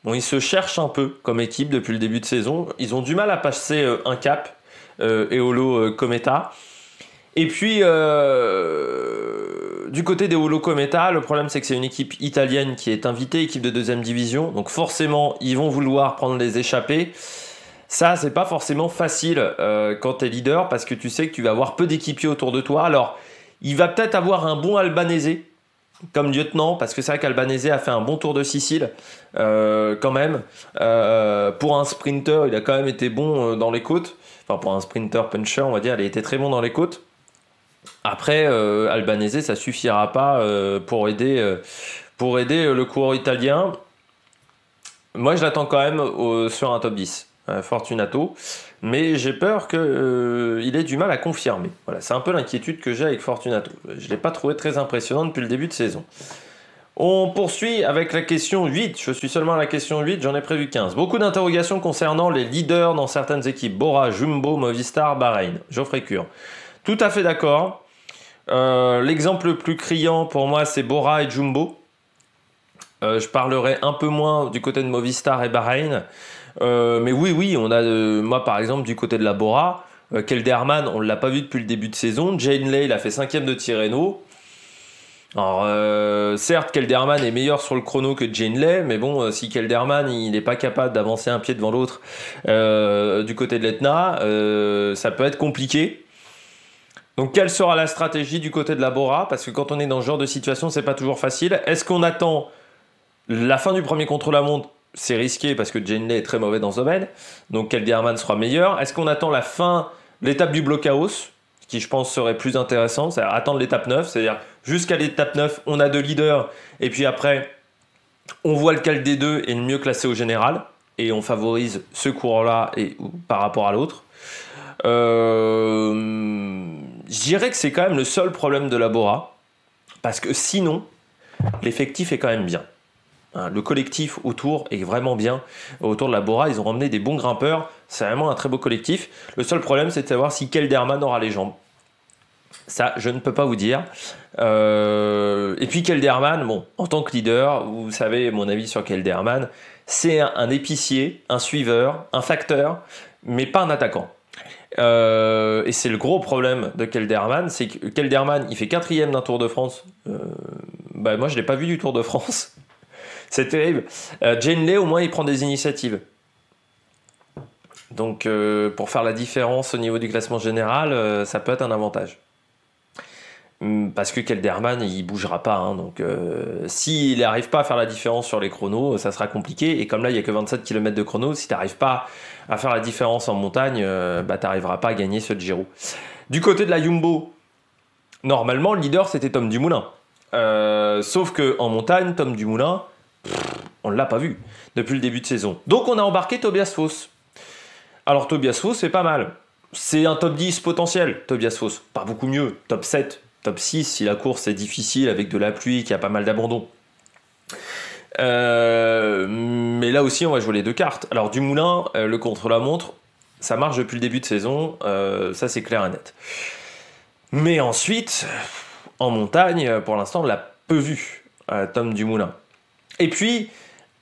[SPEAKER 1] bon, ils se cherchent un peu comme équipe depuis le début de saison. Ils ont du mal à passer un cap, Eolo Cometa. Et puis, euh, du côté des Holocometa, le problème c'est que c'est une équipe italienne qui est invitée, équipe de deuxième division. Donc forcément, ils vont vouloir prendre les échappées. Ça, c'est pas forcément facile euh, quand es leader parce que tu sais que tu vas avoir peu d'équipiers autour de toi. Alors, il va peut-être avoir un bon Albanaisé comme lieutenant, parce que c'est vrai qu'Albanese a fait un bon tour de Sicile, euh, quand même. Euh, pour un sprinter, il a quand même été bon dans les côtes. Enfin, pour un sprinter puncher, on va dire, il a été très bon dans les côtes. Après, euh, Albanese, ça suffira pas euh, pour, aider, euh, pour aider le coureur italien. Moi, je l'attends quand même sur un top 10, Fortunato. Mais j'ai peur qu'il ait du mal à confirmer. Voilà, c'est un peu l'inquiétude que j'ai avec Fortunato. Je ne l'ai pas trouvé très impressionnant depuis le début de saison. On poursuit avec la question 8. Je suis seulement à la question 8, j'en ai prévu 15. Beaucoup d'interrogations concernant les leaders dans certaines équipes. Bora, Jumbo, Movistar, Bahreïn. Geoffrey Cure. Tout à fait d'accord. Euh, l'exemple le plus criant pour moi, c'est Bora et Jumbo. Euh, je parlerai un peu moins du côté de Movistar et Bahreïn. Euh, mais oui, oui, on a, moi par exemple, du côté de la Bora, Kelderman, on ne l'a pas vu depuis le début de saison. Jane Lay, il a fait cinquième de Tirreno. Alors, certes, Kelderman est meilleur sur le chrono que Jane Lay, mais bon, si Kelderman il n'est pas capable d'avancer un pied devant l'autre du côté de l'Etna, ça peut être compliqué. Donc, quelle sera la stratégie du côté de la Bora Parce que quand on est dans ce genre de situation, c'est pas toujours facile. Est-ce qu'on attend la fin du premier contre-la-montre C'est risqué parce que Jenley est très mauvais dans ce domaine. Donc, Kelderman sera meilleur. Est-ce qu'on attend la fin, l'étape du bloc chaos, qui je pense serait plus intéressant, c'est attendre l'étape 9, c'est-à-dire jusqu'à l'étape 9, on a deux leaders, et puis après, on voit lequel des deux est le mieux classé au général, et on favorise ce courant-là par rapport à l'autre. Euh, je dirais que c'est quand même le seul problème de Labora, parce que sinon, l'effectif est quand même bien. Hein, le collectif autour est vraiment bien. Autour de Labora, ils ont ramené des bons grimpeurs. C'est vraiment un très beau collectif. Le seul problème, c'est de savoir si Kelderman aura les jambes. Ça, je ne peux pas vous dire. Euh, et puis Kelderman, bon, en tant que leader, vous savez mon avis sur Kelderman, c'est un épicier, un suiveur, un facteur, mais pas un attaquant. Euh, et c'est le gros problème de Kelderman, c'est que Kelderman, il fait quatrième d'un Tour de France. Euh, bah moi, je l'ai pas vu du Tour de France. [LAUGHS] c'est terrible. Euh, Jane au moins, il prend des initiatives. Donc, pour faire la différence au niveau du classement général, ça peut être un avantage. Mm, parce que Kelderman il bougera pas hein, donc euh, s'il n'arrive pas à faire la différence sur les chronos ça sera compliqué et comme là il y a que 27 km de chrono si t'arrives pas à faire la différence en montagne euh, bah t'arriveras pas à gagner ce Giro du côté de la Yumbo normalement le leader c'était Tom Dumoulin euh, sauf que en montagne Tom Dumoulin on on l'a pas vu depuis le début de saison donc on a embarqué Tobias Foss alors Tobias Foss c'est pas mal c'est un top 10 potentiel Tobias Foss pas beaucoup mieux top 7 top 6 si la course est difficile avec de la pluie, qu'il y a pas mal d'abandon. Euh, mais là aussi, on va jouer les deux cartes. Alors, Dumoulin, euh, le contre-la-montre, ça marche depuis le début de saison, euh, ça c'est clair et net. Mais ensuite, en montagne, pour l'instant, on l'a peu vu, Tom Dumoulin. Et puis,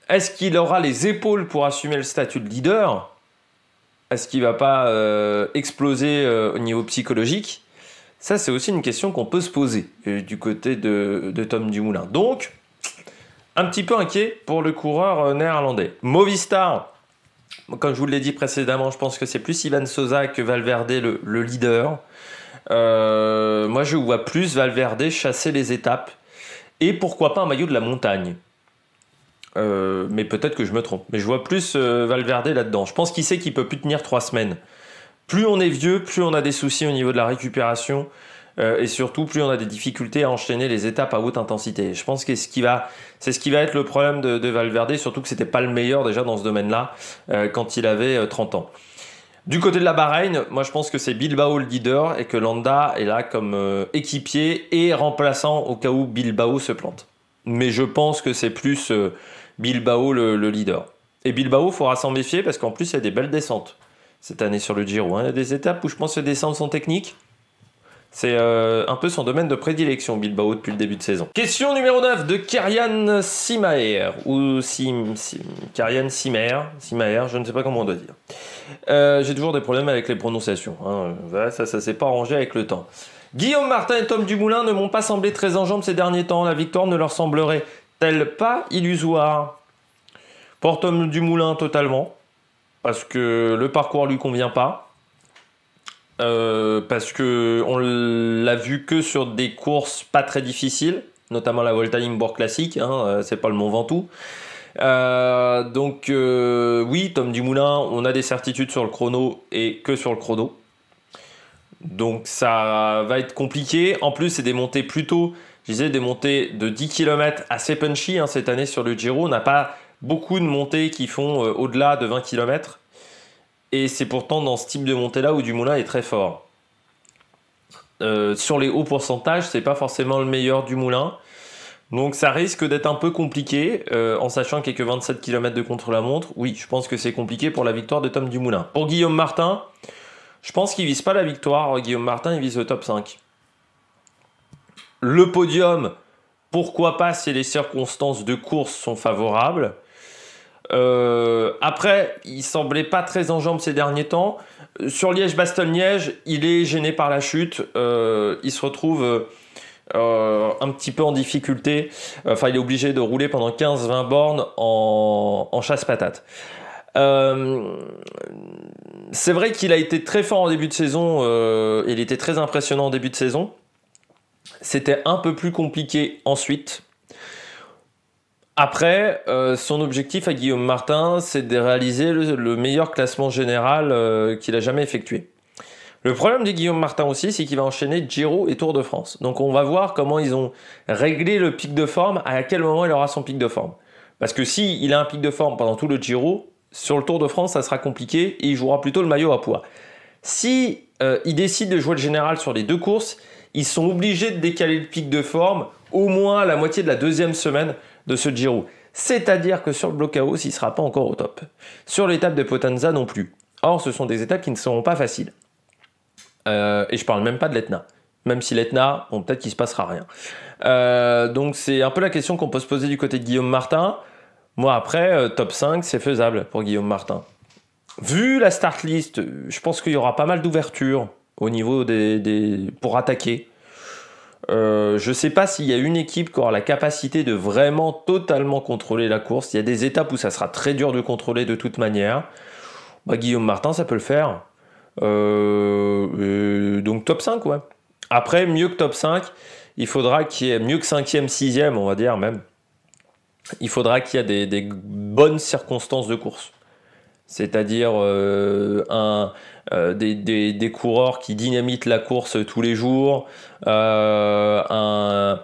[SPEAKER 1] est-ce qu'il aura les épaules pour assumer le statut de leader Est-ce qu'il va pas exploser au niveau psychologique ça, c'est aussi une question qu'on peut se poser euh, du côté de, Tom Dumoulin. Donc, un petit peu inquiet pour le coureur euh, néerlandais. Movistar, comme je vous l'ai dit précédemment, je pense que c'est plus Ivan Sosa que Valverde le, leader. Euh, moi, je vois plus Valverde chasser les étapes. Et pourquoi pas un maillot de la montagne mais peut-être que je me trompe. Mais je vois plus Valverde là-dedans. Je pense qu'il sait qu'il peut plus tenir trois semaines plus on est vieux, plus on a des soucis au niveau de la récupération euh, et surtout plus on a des difficultés à enchaîner les étapes à haute intensité. Je pense que c'est ce qui va être le problème de, Valverde, surtout que c'était pas le meilleur déjà dans ce domaine-là euh, quand il avait 30 euh, ans. Du côté de la Bahreïn, moi je pense que c'est Bilbao le leader et que Landa est là comme équipier et remplaçant au cas où Bilbao se plante. Mais je pense que c'est plus Bilbao le, le leader. Et Bilbao, faudra s'en méfier parce qu'en plus, il y a des belles descentes cette année sur le Giro. Hein. Il y a des étapes où je pense que les descentes sont techniques. C'est euh, un peu son domaine de prédilection, Bilbao, depuis le début de saison. Question numéro 9 de Karian Simaer, ou Sim, Karian Simaer, Simaer, je ne sais pas comment on doit dire. Euh, j'ai toujours des problèmes avec les prononciations, hein. ça ne s'est pas arrangé avec le temps. Guillaume Martin et Tom Dumoulin ne m'ont pas semblé très en jambes ces derniers temps, la victoire ne leur semblerait-elle pas illusoire Pour Tom Dumoulin, totalement parce que le parcours lui convient pas. Euh, parce que on l'a vu que sur des courses pas très difficiles, notamment la Volta Limbourg classique, hein, euh, c'est pas le Mont Ventoux. Euh, donc oui, Tom Dumoulin, on a des certitudes sur le chrono et que sur le chrono. Donc ça va être compliqué. En plus, c'est des montées plutôt, je disais, des montées de 10 km assez punchy hein, cette année sur le Giro. On n'a pas beaucoup de montées qui font euh, au-delà de 20 km. Et c'est pourtant dans ce type de montée-là où du moulin est très fort. Euh, sur les hauts pourcentages, c'est pas forcément le meilleur du moulin. Donc ça risque d'être un peu compliqué, euh, en sachant qu'il n'y a que 27 km de contre-la-montre. Oui, je pense que c'est compliqué pour la victoire de Tom Dumoulin. Pour Guillaume Martin, je pense qu'il vise pas la victoire. Guillaume Martin, il vise le top 5. Le podium, pourquoi pas si les circonstances de course sont favorables. Euh, après, il semblait pas très en jambes ces derniers temps. Euh, sur Liège-Bastogne-Liège, il est gêné par la chute. Euh, il se retrouve un petit peu en difficulté. Enfin, il est obligé de rouler pendant 15-20 bornes en chasse-patate. c'est vrai qu'il a été très fort en début de saison. il était très impressionnant en début de saison. C'était un peu plus compliqué ensuite. Après, euh, son objectif à Guillaume Martin, c'est de réaliser le, meilleur classement général euh, qu'il a jamais effectué. Le problème de Guillaume Martin aussi, c'est qu'il va enchaîner Giro et Tour de France. Donc on va voir comment ils ont réglé le pic de forme, à quel moment il aura son pic de forme. Parce que s'il il a un pic de forme pendant tout le Giro, sur le Tour de France, ça sera compliqué et il jouera plutôt le maillot à poids. Si euh, il décide de jouer le général sur les deux courses, ils sont obligés de décaler le pic de forme au moins la moitié de la deuxième semaine de ce Giro. C'est-à-dire que sur le Blockhaus, il ne sera pas encore au top. Sur l'étape de Potenza non plus. Or, ce sont des étapes qui ne seront pas faciles. Euh, et je parle même pas de l'Etna. Même si l'Etna, peut-être qu'il se passera rien. Euh, donc, c'est un peu la question qu'on peut se poser du côté de Guillaume Martin. Moi, après, euh, top 5, c'est faisable pour Guillaume Martin. Vu la start list, je pense qu'il y aura pas mal d'ouvertures au niveau des, pour attaquer. Euh, je ne sais pas s'il y a une équipe qui aura la capacité de vraiment totalement contrôler la course. Il y a des étapes où ça sera très dur de contrôler de toute manière. Bah, Guillaume Martin, ça peut le faire. Euh, donc top 5, ouais. Après, mieux que top 5, il faudra qu'il y ait mieux que 5e, 6e, on va dire même. Il faudra qu'il y ait des bonnes circonstances de course c'est-à-dire euh, un, euh, des, coureurs qui dynamitent la course tous les jours, euh,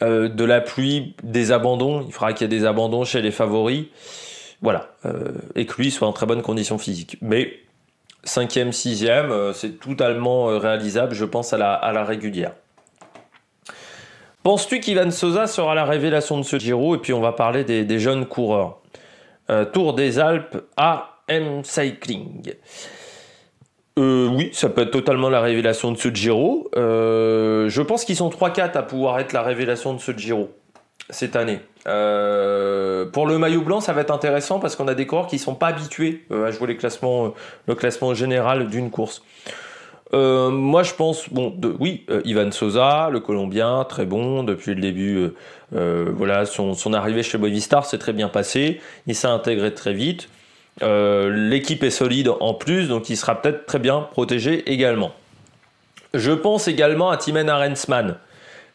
[SPEAKER 1] de la pluie, des abandons, il faudra qu'il y ait des abandons chez les favoris, voilà, et que lui soit en très bonne condition physique. Mais 5 sixième, 6 c'est totalement réalisable, je pense, à la, régulière. Penses-tu qu'Ivan Sosa sera la révélation de ce Giro Et puis on va parler des jeunes coureurs. Euh, Tour des Alpes AM Cycling. Euh, oui, ça peut être totalement la révélation de ce Giro. Euh, je pense qu'ils sont 3-4 à pouvoir être la révélation de ce Giro cette année. pour le maillot blanc, ça va être intéressant parce qu'on a des coureurs qui ne sont pas habitués à jouer les le classement général d'une course. moi, je pense, bon, oui, Ivan Sosa, le Colombien, très bon depuis le début euh, voilà, son, arrivée chez Boivistar s'est très bien passée. Il s'est intégré très vite. Euh, l'équipe est solide en plus, donc il sera peut-être très bien protégé également. Je pense également à Timen Arensman.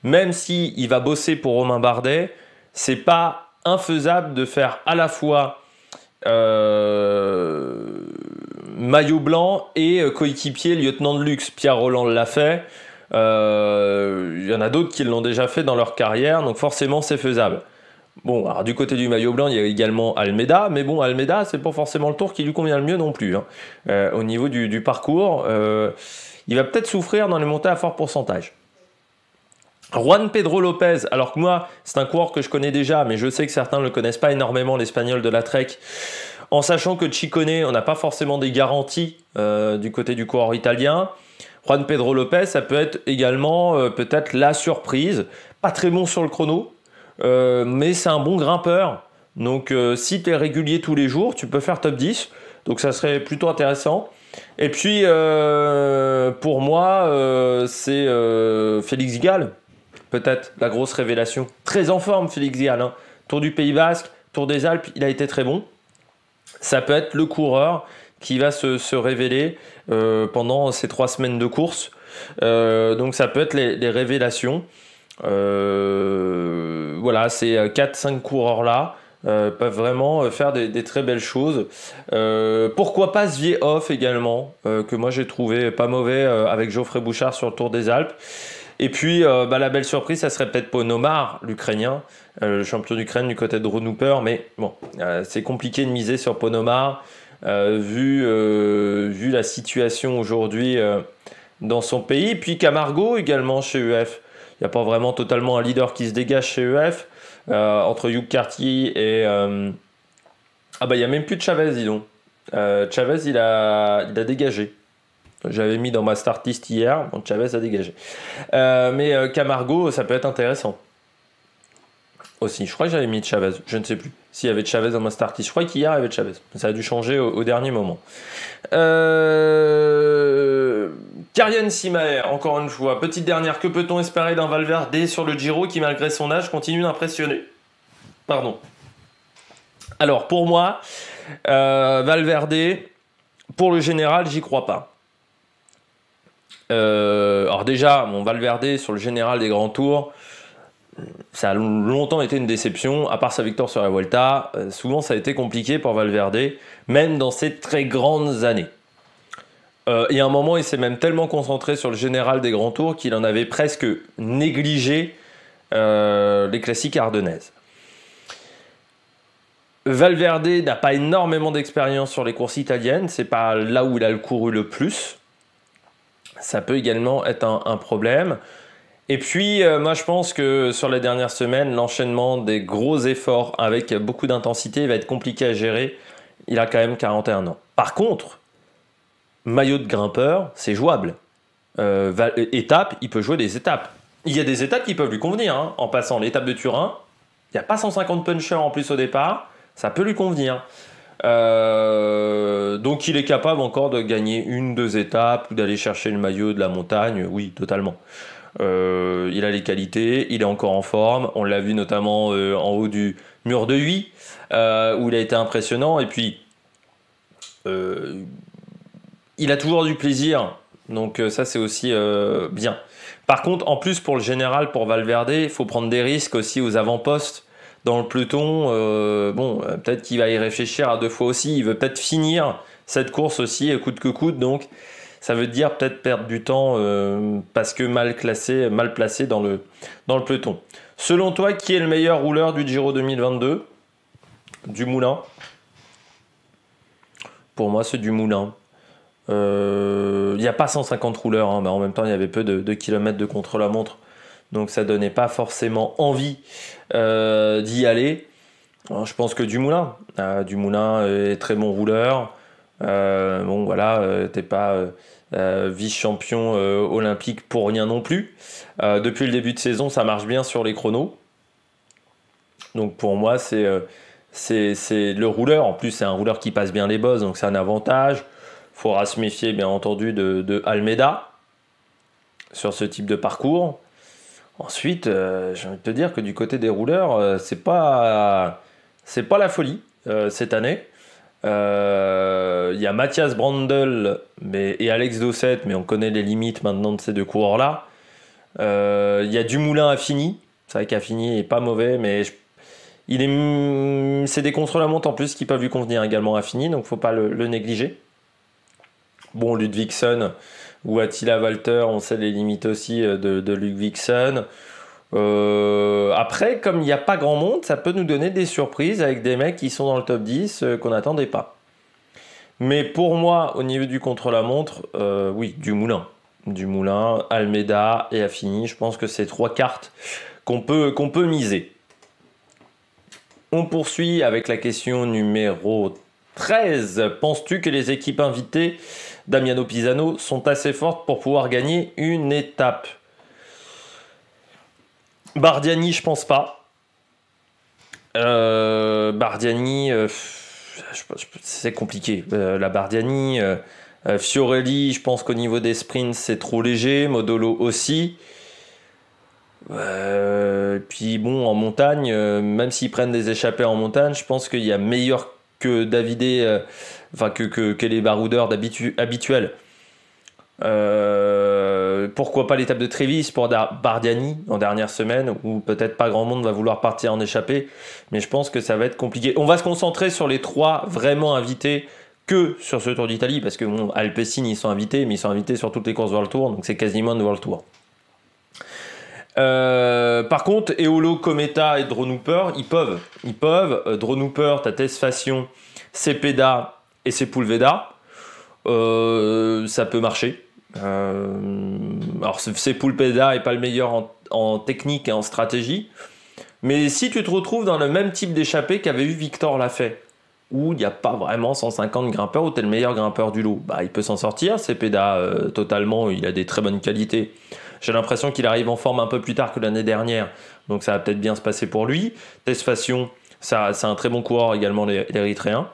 [SPEAKER 1] Même si il va bosser pour Romain Bardet, c'est pas infaisable de faire à la fois euh, maillot blanc et coéquipier lieutenant de luxe. Pierre Roland l'a fait. Il euh, y en a d'autres qui l'ont déjà fait dans leur carrière, donc forcément c'est faisable. Bon, alors du côté du maillot blanc, il y a également Almeida, mais bon, Almeida, c'est pas forcément le tour qui lui convient le mieux non plus. Hein. Euh, au niveau du, parcours, euh, il va peut-être souffrir dans les montées à fort pourcentage. Juan Pedro Lopez, alors que moi, c'est un coureur que je connais déjà, mais je sais que certains ne le connaissent pas énormément, l'espagnol de la Trek. En sachant que Chicone, on n'a pas forcément des garanties du côté du coureur italien. Juan Pedro Lopez, ça peut être également euh, peut-être la surprise. Pas très bon sur le chrono, euh, mais c'est un bon grimpeur. Donc euh, si tu es régulier tous les jours, tu peux faire top 10. Donc ça serait plutôt intéressant. Et puis pour moi, c'est Félix Gall, peut-être la grosse révélation. Très en forme Félix Gall. Hein. Tour du Pays Basque, Tour des Alpes, il a été très bon. Ça peut être le coureur qui va se révéler. Euh, pendant ces trois semaines de course. Euh, donc ça peut être les, révélations. Euh, voilà, ces 4-5 coureurs-là peuvent vraiment faire des, très belles choses. pourquoi pas Zviehoff également, que moi j'ai trouvé pas mauvais avec Geoffrey Bouchard sur le Tour des Alpes. Et puis, bah, la belle surprise, ça serait peut-être Ponomar, l'Ukrainien, le champion d'Ukraine du côté de Renouper. Mais bon, c'est compliqué de miser sur Ponomar. Euh, vu, euh, vu la situation aujourd'hui euh, dans son pays. Puis Camargo également chez UF. E il n'y a pas vraiment totalement un leader qui se dégage chez UF. E entre Hugh Cartier et. Ah bah il n'y a même plus de Chavez, dis donc. Chavez, il a, il a dégagé. J'avais mis dans ma start list hier, donc Chavez a dégagé. mais Camargo, ça peut être intéressant. Aussi, je crois que j'avais mis Chavez, je ne sais plus s'il y avait Chavez dans ma starting. Je crois qu'il il y avait Chavez. Ça a dû changer au, dernier moment. Euh... Karian Simaer, encore une fois. Petite dernière, que peut-on espérer d'un Valverde sur le Giro qui, malgré son âge, continue d'impressionner Pardon. Alors, pour moi, euh, Valverde, pour le général, j'y crois pas. Euh, alors déjà, mon Valverde sur le général des grands tours, ça a longtemps été une déception, à part sa victoire sur la Vuelta, euh, souvent ça a été compliqué pour Valverde, même dans ses très grandes années. Euh, et a un moment, il s'est même tellement concentré sur le général des grands tours qu'il en avait presque négligé euh, les classiques ardennaises. Valverde n'a pas énormément d'expérience sur les courses italiennes, c'est pas là où il a le couru le plus. Ça peut également être un problème. Et puis, euh, moi, je pense que sur les dernières semaines, l'enchaînement des gros efforts avec beaucoup d'intensité va être compliqué à gérer. Il a quand même 41 ans. Par contre, maillot de grimpeur, c'est jouable. Euh, euh, étape, il peut jouer des étapes. Il y a des étapes qui peuvent lui convenir. Hein. En passant l'étape de Turin, il n'y a pas 150 punchers en plus au départ. Ça peut lui convenir. donc il est capable encore de gagner une, deux étapes ou d'aller chercher le maillot de la montagne. Oui, totalement. Euh, il a les qualités, il est encore en forme. On l'a vu notamment euh, en haut du mur de huit euh, où il a été impressionnant. Et puis, il a toujours du plaisir. Donc ça, c'est aussi bien. Par contre, en plus, pour le général, pour Valverde, il faut prendre des risques aussi aux avant-postes. Dans le peloton, bon, peut-être qu'il va y réfléchir à deux fois aussi. Il veut peut-être finir cette course aussi, coûte que coûte. Donc, ça veut dire peut-être perdre du temps euh, parce que mal classé, mal placé dans le, dans le peloton. Selon toi, qui est le meilleur rouleur du Giro 2022 Du Moulin Pour moi, c'est du Moulin. Euh, il n'y a pas 150 rouleurs, hein, mais en même temps, il y avait peu de, kilomètres de contre-la-montre. Donc ça donnait pas forcément envie euh, d'y aller. Hein, je pense que du Moulin, ah, du Moulin est très bon rouleur. Euh, bon, voilà, euh, t'es pas euh, vice-champion olympique pour rien non plus. depuis le début de saison, ça marche bien sur les chronos. Donc pour moi, c'est le rouleur. En plus, c'est un rouleur qui passe bien les bosses, donc c'est un avantage. Faudra se méfier, bien entendu, de, Almeida sur ce type de parcours. Ensuite, j'ai envie de te dire que du côté des rouleurs, c'est pas, c'est pas la folie cette année. Il euh, y a Mathias Brandl et Alex Dosset, mais on connaît les limites maintenant de ces deux coureurs-là. Il euh, y a Dumoulin Affini. C'est vrai qu'Affini est pas mauvais, mais c'est des contre-la-montre en plus qui peuvent lui convenir également Affini, donc ne faut pas le, négliger. Bon, Ludwigson ou Attila Walter, on sait les limites aussi euh, de, de euh, après, comme il n'y a pas grand monde, ça peut nous donner des surprises avec des mecs qui sont dans le top 10 euh, qu'on n'attendait pas. Mais pour moi, au niveau du contre-la-montre, euh, oui, du Moulin. Du Moulin, Almeida et Affini, je pense que c'est trois cartes qu'on peut, qu'on peut miser. On poursuit avec la question numéro 13. Penses-tu que les équipes invitées, Damiano Pisano, sont assez fortes pour pouvoir gagner une étape Bardiani, je pense pas. Euh, Bardiani, euh, c'est compliqué. Euh, la Bardiani, Fiorelli, je pense qu'au niveau des sprints, c'est trop léger. Modolo aussi. puis bon, en montagne, même s'ils prennent des échappées en montagne, je pense qu'il y a meilleur que Davidé, enfin que, que, les baroudeurs habituels. Euh, pourquoi pas l'étape de Trévis pour Bardiani en dernière semaine, où peut-être pas grand monde va vouloir partir en échappée, mais je pense que ça va être compliqué. On va se concentrer sur les trois vraiment invités que sur ce Tour d'Italie, parce que bon, ils sont invités, mais ils sont invités sur toutes les courses World Tour, donc c'est quasiment un World Tour. Euh, par contre, Eolo, Cometa et Drone Hooper, ils peuvent. Ils peuvent. Euh, Drone Hooper, Cepeda et Sepulveda. ça peut marcher. Euh, alors, Poulpeda et pas le meilleur en, technique et en stratégie. Mais si tu te retrouves dans le même type d'échappée qu'avait eu Victor Lafay, où il n'y a pas vraiment 150 grimpeurs, où tu es le meilleur grimpeur du lot, bah, il peut s'en sortir. c'est euh, totalement, il a des très bonnes qualités. J'ai l'impression qu'il arrive en forme un peu plus tard que l'année dernière, donc ça va peut-être bien se passer pour lui. Tesfation, ça, c'est un très bon coureur également, l'Érythréen.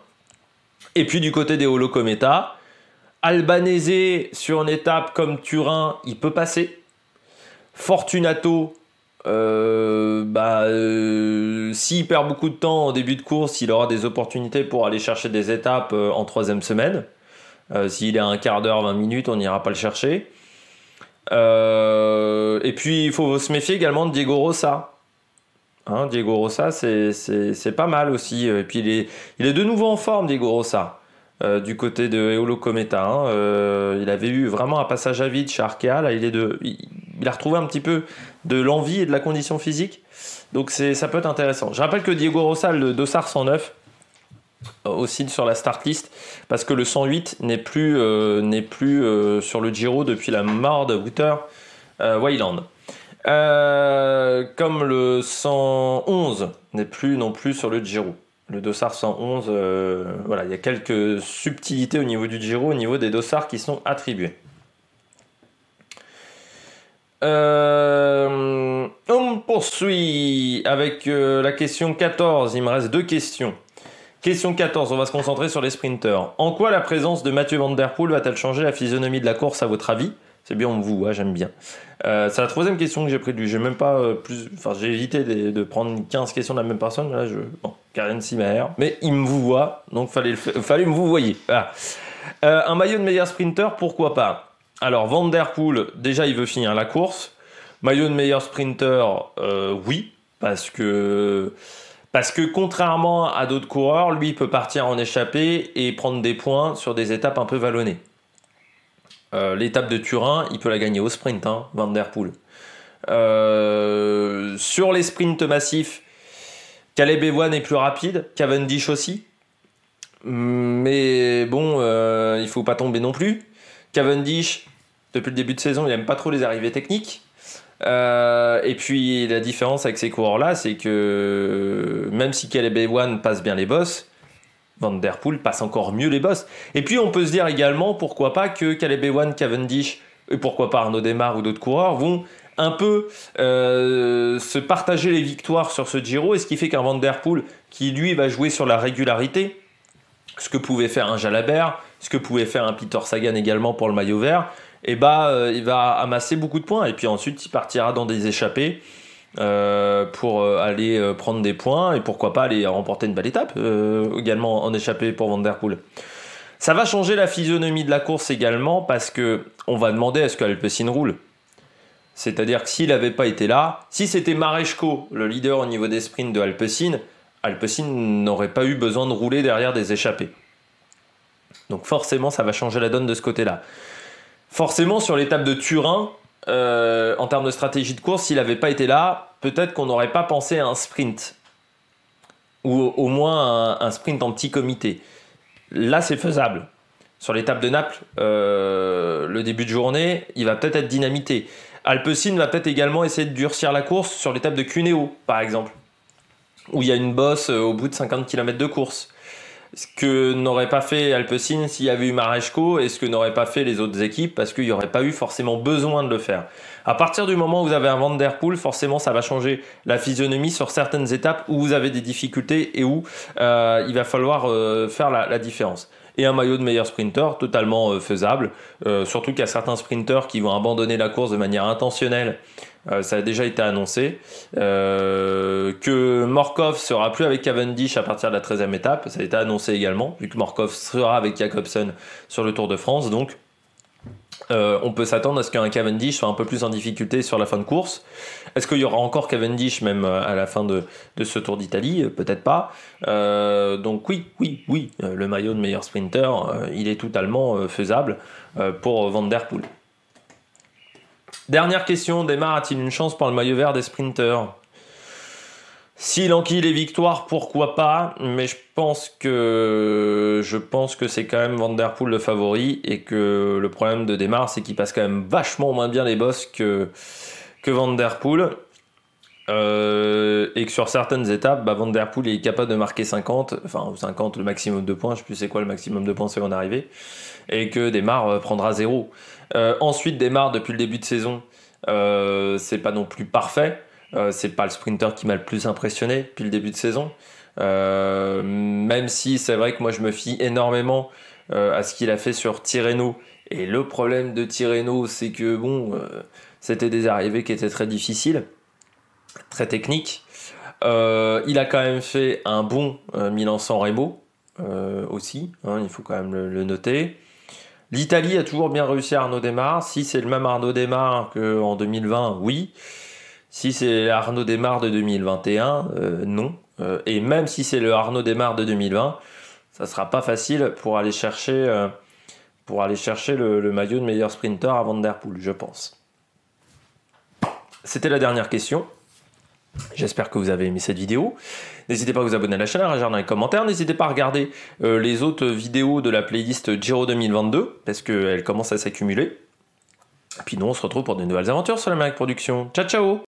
[SPEAKER 1] Et puis du côté des Holocometa Albanese sur une étape comme Turin, il peut passer. Fortunato, euh, bah, euh, s'il perd beaucoup de temps au début de course, il aura des opportunités pour aller chercher des étapes euh, en troisième semaine. s'il est à un quart d'heure, 20 minutes, on n'ira pas le chercher. et puis, il faut se méfier également de Diego Rossa. Hein, Diego Rossa, c'est pas mal aussi. Et puis, il est, il est de nouveau en forme, Diego Rossa. Euh, du côté de Eolo Cometa. Hein. Euh, il avait eu vraiment un passage à vide chez Arkea. il, est de, il, a retrouvé un petit peu de l'envie et de la condition physique. Donc ça peut être intéressant. Je rappelle que Diego Rossal, le Dossard 109, aussi sur la start list parce que le 108 n'est plus, euh, plus sur le Giro depuis la mort de Wouter euh, comme le 111 n'est plus non plus sur le Giro le Dossard 111, euh, voilà, il y a quelques subtilités au niveau du Giro, au niveau des dossards qui sont attribués. Euh, on poursuit avec euh, la question 14. Il me reste deux questions. Question 14, on va se concentrer sur les sprinteurs. En quoi la présence de Mathieu Van Der Poel va-t-elle changer la physionomie de la course à votre avis c'est bien, on me voit, j'aime bien. Euh, c'est la troisième question que j'ai pris J'ai même pas euh, plus. Enfin, j'ai évité de, prendre 15 questions de la même personne. Là, je. Bon, Mais il me vous voit, donc fallait, fallait me vous voyez. Ah. Euh, un maillot de meilleur sprinter, pourquoi pas Alors, Van déjà, il veut finir la course. Maillot de meilleur sprinter, oui, parce que. Parce que contrairement à d'autres coureurs, lui il peut partir en échappée et prendre des points sur des étapes un peu vallonnées. Euh, l'étape de Turin, il peut la gagner au sprint, hein, Van Der Poel. Euh, sur les sprints massifs, Caleb Ewan est plus rapide, Cavendish aussi. Mais bon, il euh, il faut pas tomber non plus. Cavendish, depuis le début de saison, il n'aime pas trop les arrivées techniques. et puis la différence avec ces coureurs-là, c'est que même si Caleb Ewan passe bien les bosses, Van Der Poel passe encore mieux les bosses. Et puis on peut se dire également, pourquoi pas, que Caleb Ewan, Cavendish, et pourquoi pas Arnaud Demar ou d'autres coureurs vont un peu euh, se partager les victoires sur ce Giro, et ce qui fait qu'un Van Der Poel, qui lui va jouer sur la régularité, ce que pouvait faire un Jalabert, ce que pouvait faire un Peter Sagan également pour le maillot vert, et eh bah euh, il va amasser beaucoup de points, et puis ensuite il partira dans des échappées, euh, pour euh, aller euh, prendre des points et pourquoi pas aller remporter une belle étape également en échappée pour Van Der Ça va changer la physionomie de la course également parce que on va demander à ce qu'Alpecin roule. C'est-à-dire que s'il n'avait pas été là, si c'était Marechko, le leader au niveau des sprints de Alpecin, Alpecin n'aurait pas eu besoin de rouler derrière des échappées. Donc forcément, ça va changer la donne de ce côté-là. Forcément, sur l'étape de Turin, en termes de stratégie de course, s'il n'avait pas été là, peut-être qu'on n'aurait pas pensé à un sprint, ou au moins un, sprint en petit comité. Là, c'est faisable. Sur l'étape de Naples, euh, le début de journée, il va peut-être être dynamité. Alpecin va peut-être également essayer de durcir la course sur l'étape de Cuneo, par exemple, où il y a une bosse euh, au bout de 50 km de course. Ce que n'aurait pas fait Alpecin s'il y avait eu Marechko et ce que n'aurait pas fait les autres équipes parce qu'il n'y aurait pas eu forcément besoin de le faire. À partir du moment où vous avez un Vanderpool, forcément, ça va changer la physionomie sur certaines étapes où vous avez des difficultés et où euh, il va falloir euh, faire la, différence et un maillot de meilleur sprinter totalement euh, faisable. surtout qu'il y a certains sprinters qui vont abandonner la course de manière intentionnelle. ça a déjà été annoncé. que Morkov sera plus avec Cavendish à partir de la 13e étape. Ça a été annoncé également, vu que Morkov sera avec Jacobsen sur le Tour de France. Donc, euh, on peut s'attendre à ce qu'un Cavendish soit un peu plus en difficulté sur la fin de course. Est-ce qu'il y aura encore Cavendish même euh, à la fin de, ce Tour d'Italie euh, Peut-être pas. donc oui, oui, oui, le maillot de meilleur sprinter, il est totalement faisable pour Van Der Poel. Dernière question, Démarre a-t-il une chance pour le maillot vert des sprinters s'il enquille les victoires, pourquoi pas Mais je pense que je pense que c'est quand même Vanderpool le favori et que le problème de Démarre, c'est qu'il passe quand même vachement moins bien les boss que que Vanderpool. Poel. Euh, et que sur certaines étapes, bah, Van Der Poel est capable de marquer 50, enfin 50 le maximum de points, je sais plus c'est quoi le maximum de points avant en et que démarre euh, prendra 0. Euh, ensuite, démarre depuis le début de saison, c'est pas non plus parfait, euh, c'est pas le sprinter qui m'a le plus impressionné depuis le début de saison. Euh, même si c'est vrai que moi je me fie énormément euh, à ce qu'il a fait sur Tirreno. Et le problème de Tirreno, c'est que bon, c'était des arrivées qui étaient très difficiles, très techniques. il a quand même fait un bon Milan-San Remo aussi, hein, il faut quand même le, noter. L'Italie a toujours bien réussi à Arnaud Démarre. Si c'est le même Arnaud Démarre qu'en 2020, oui. Si c'est Arnaud Desmar de 2021, euh, non. Euh, et même si c'est le Arnaud Desmar de 2020, ça sera pas facile pour aller chercher, euh, pour aller chercher le, maillot de meilleur sprinter à Vanderpool, je pense. C'était la dernière question. J'espère que vous avez aimé cette vidéo. N'hésitez pas à vous abonner à la chaîne, à regarder dans les commentaires. N'hésitez pas à regarder les autres vidéos de la playlist Giro 2022 parce qu'elle commence à s'accumuler. Puis nous, on se retrouve pour de nouvelles aventures sur la Mac Production. Ciao, ciao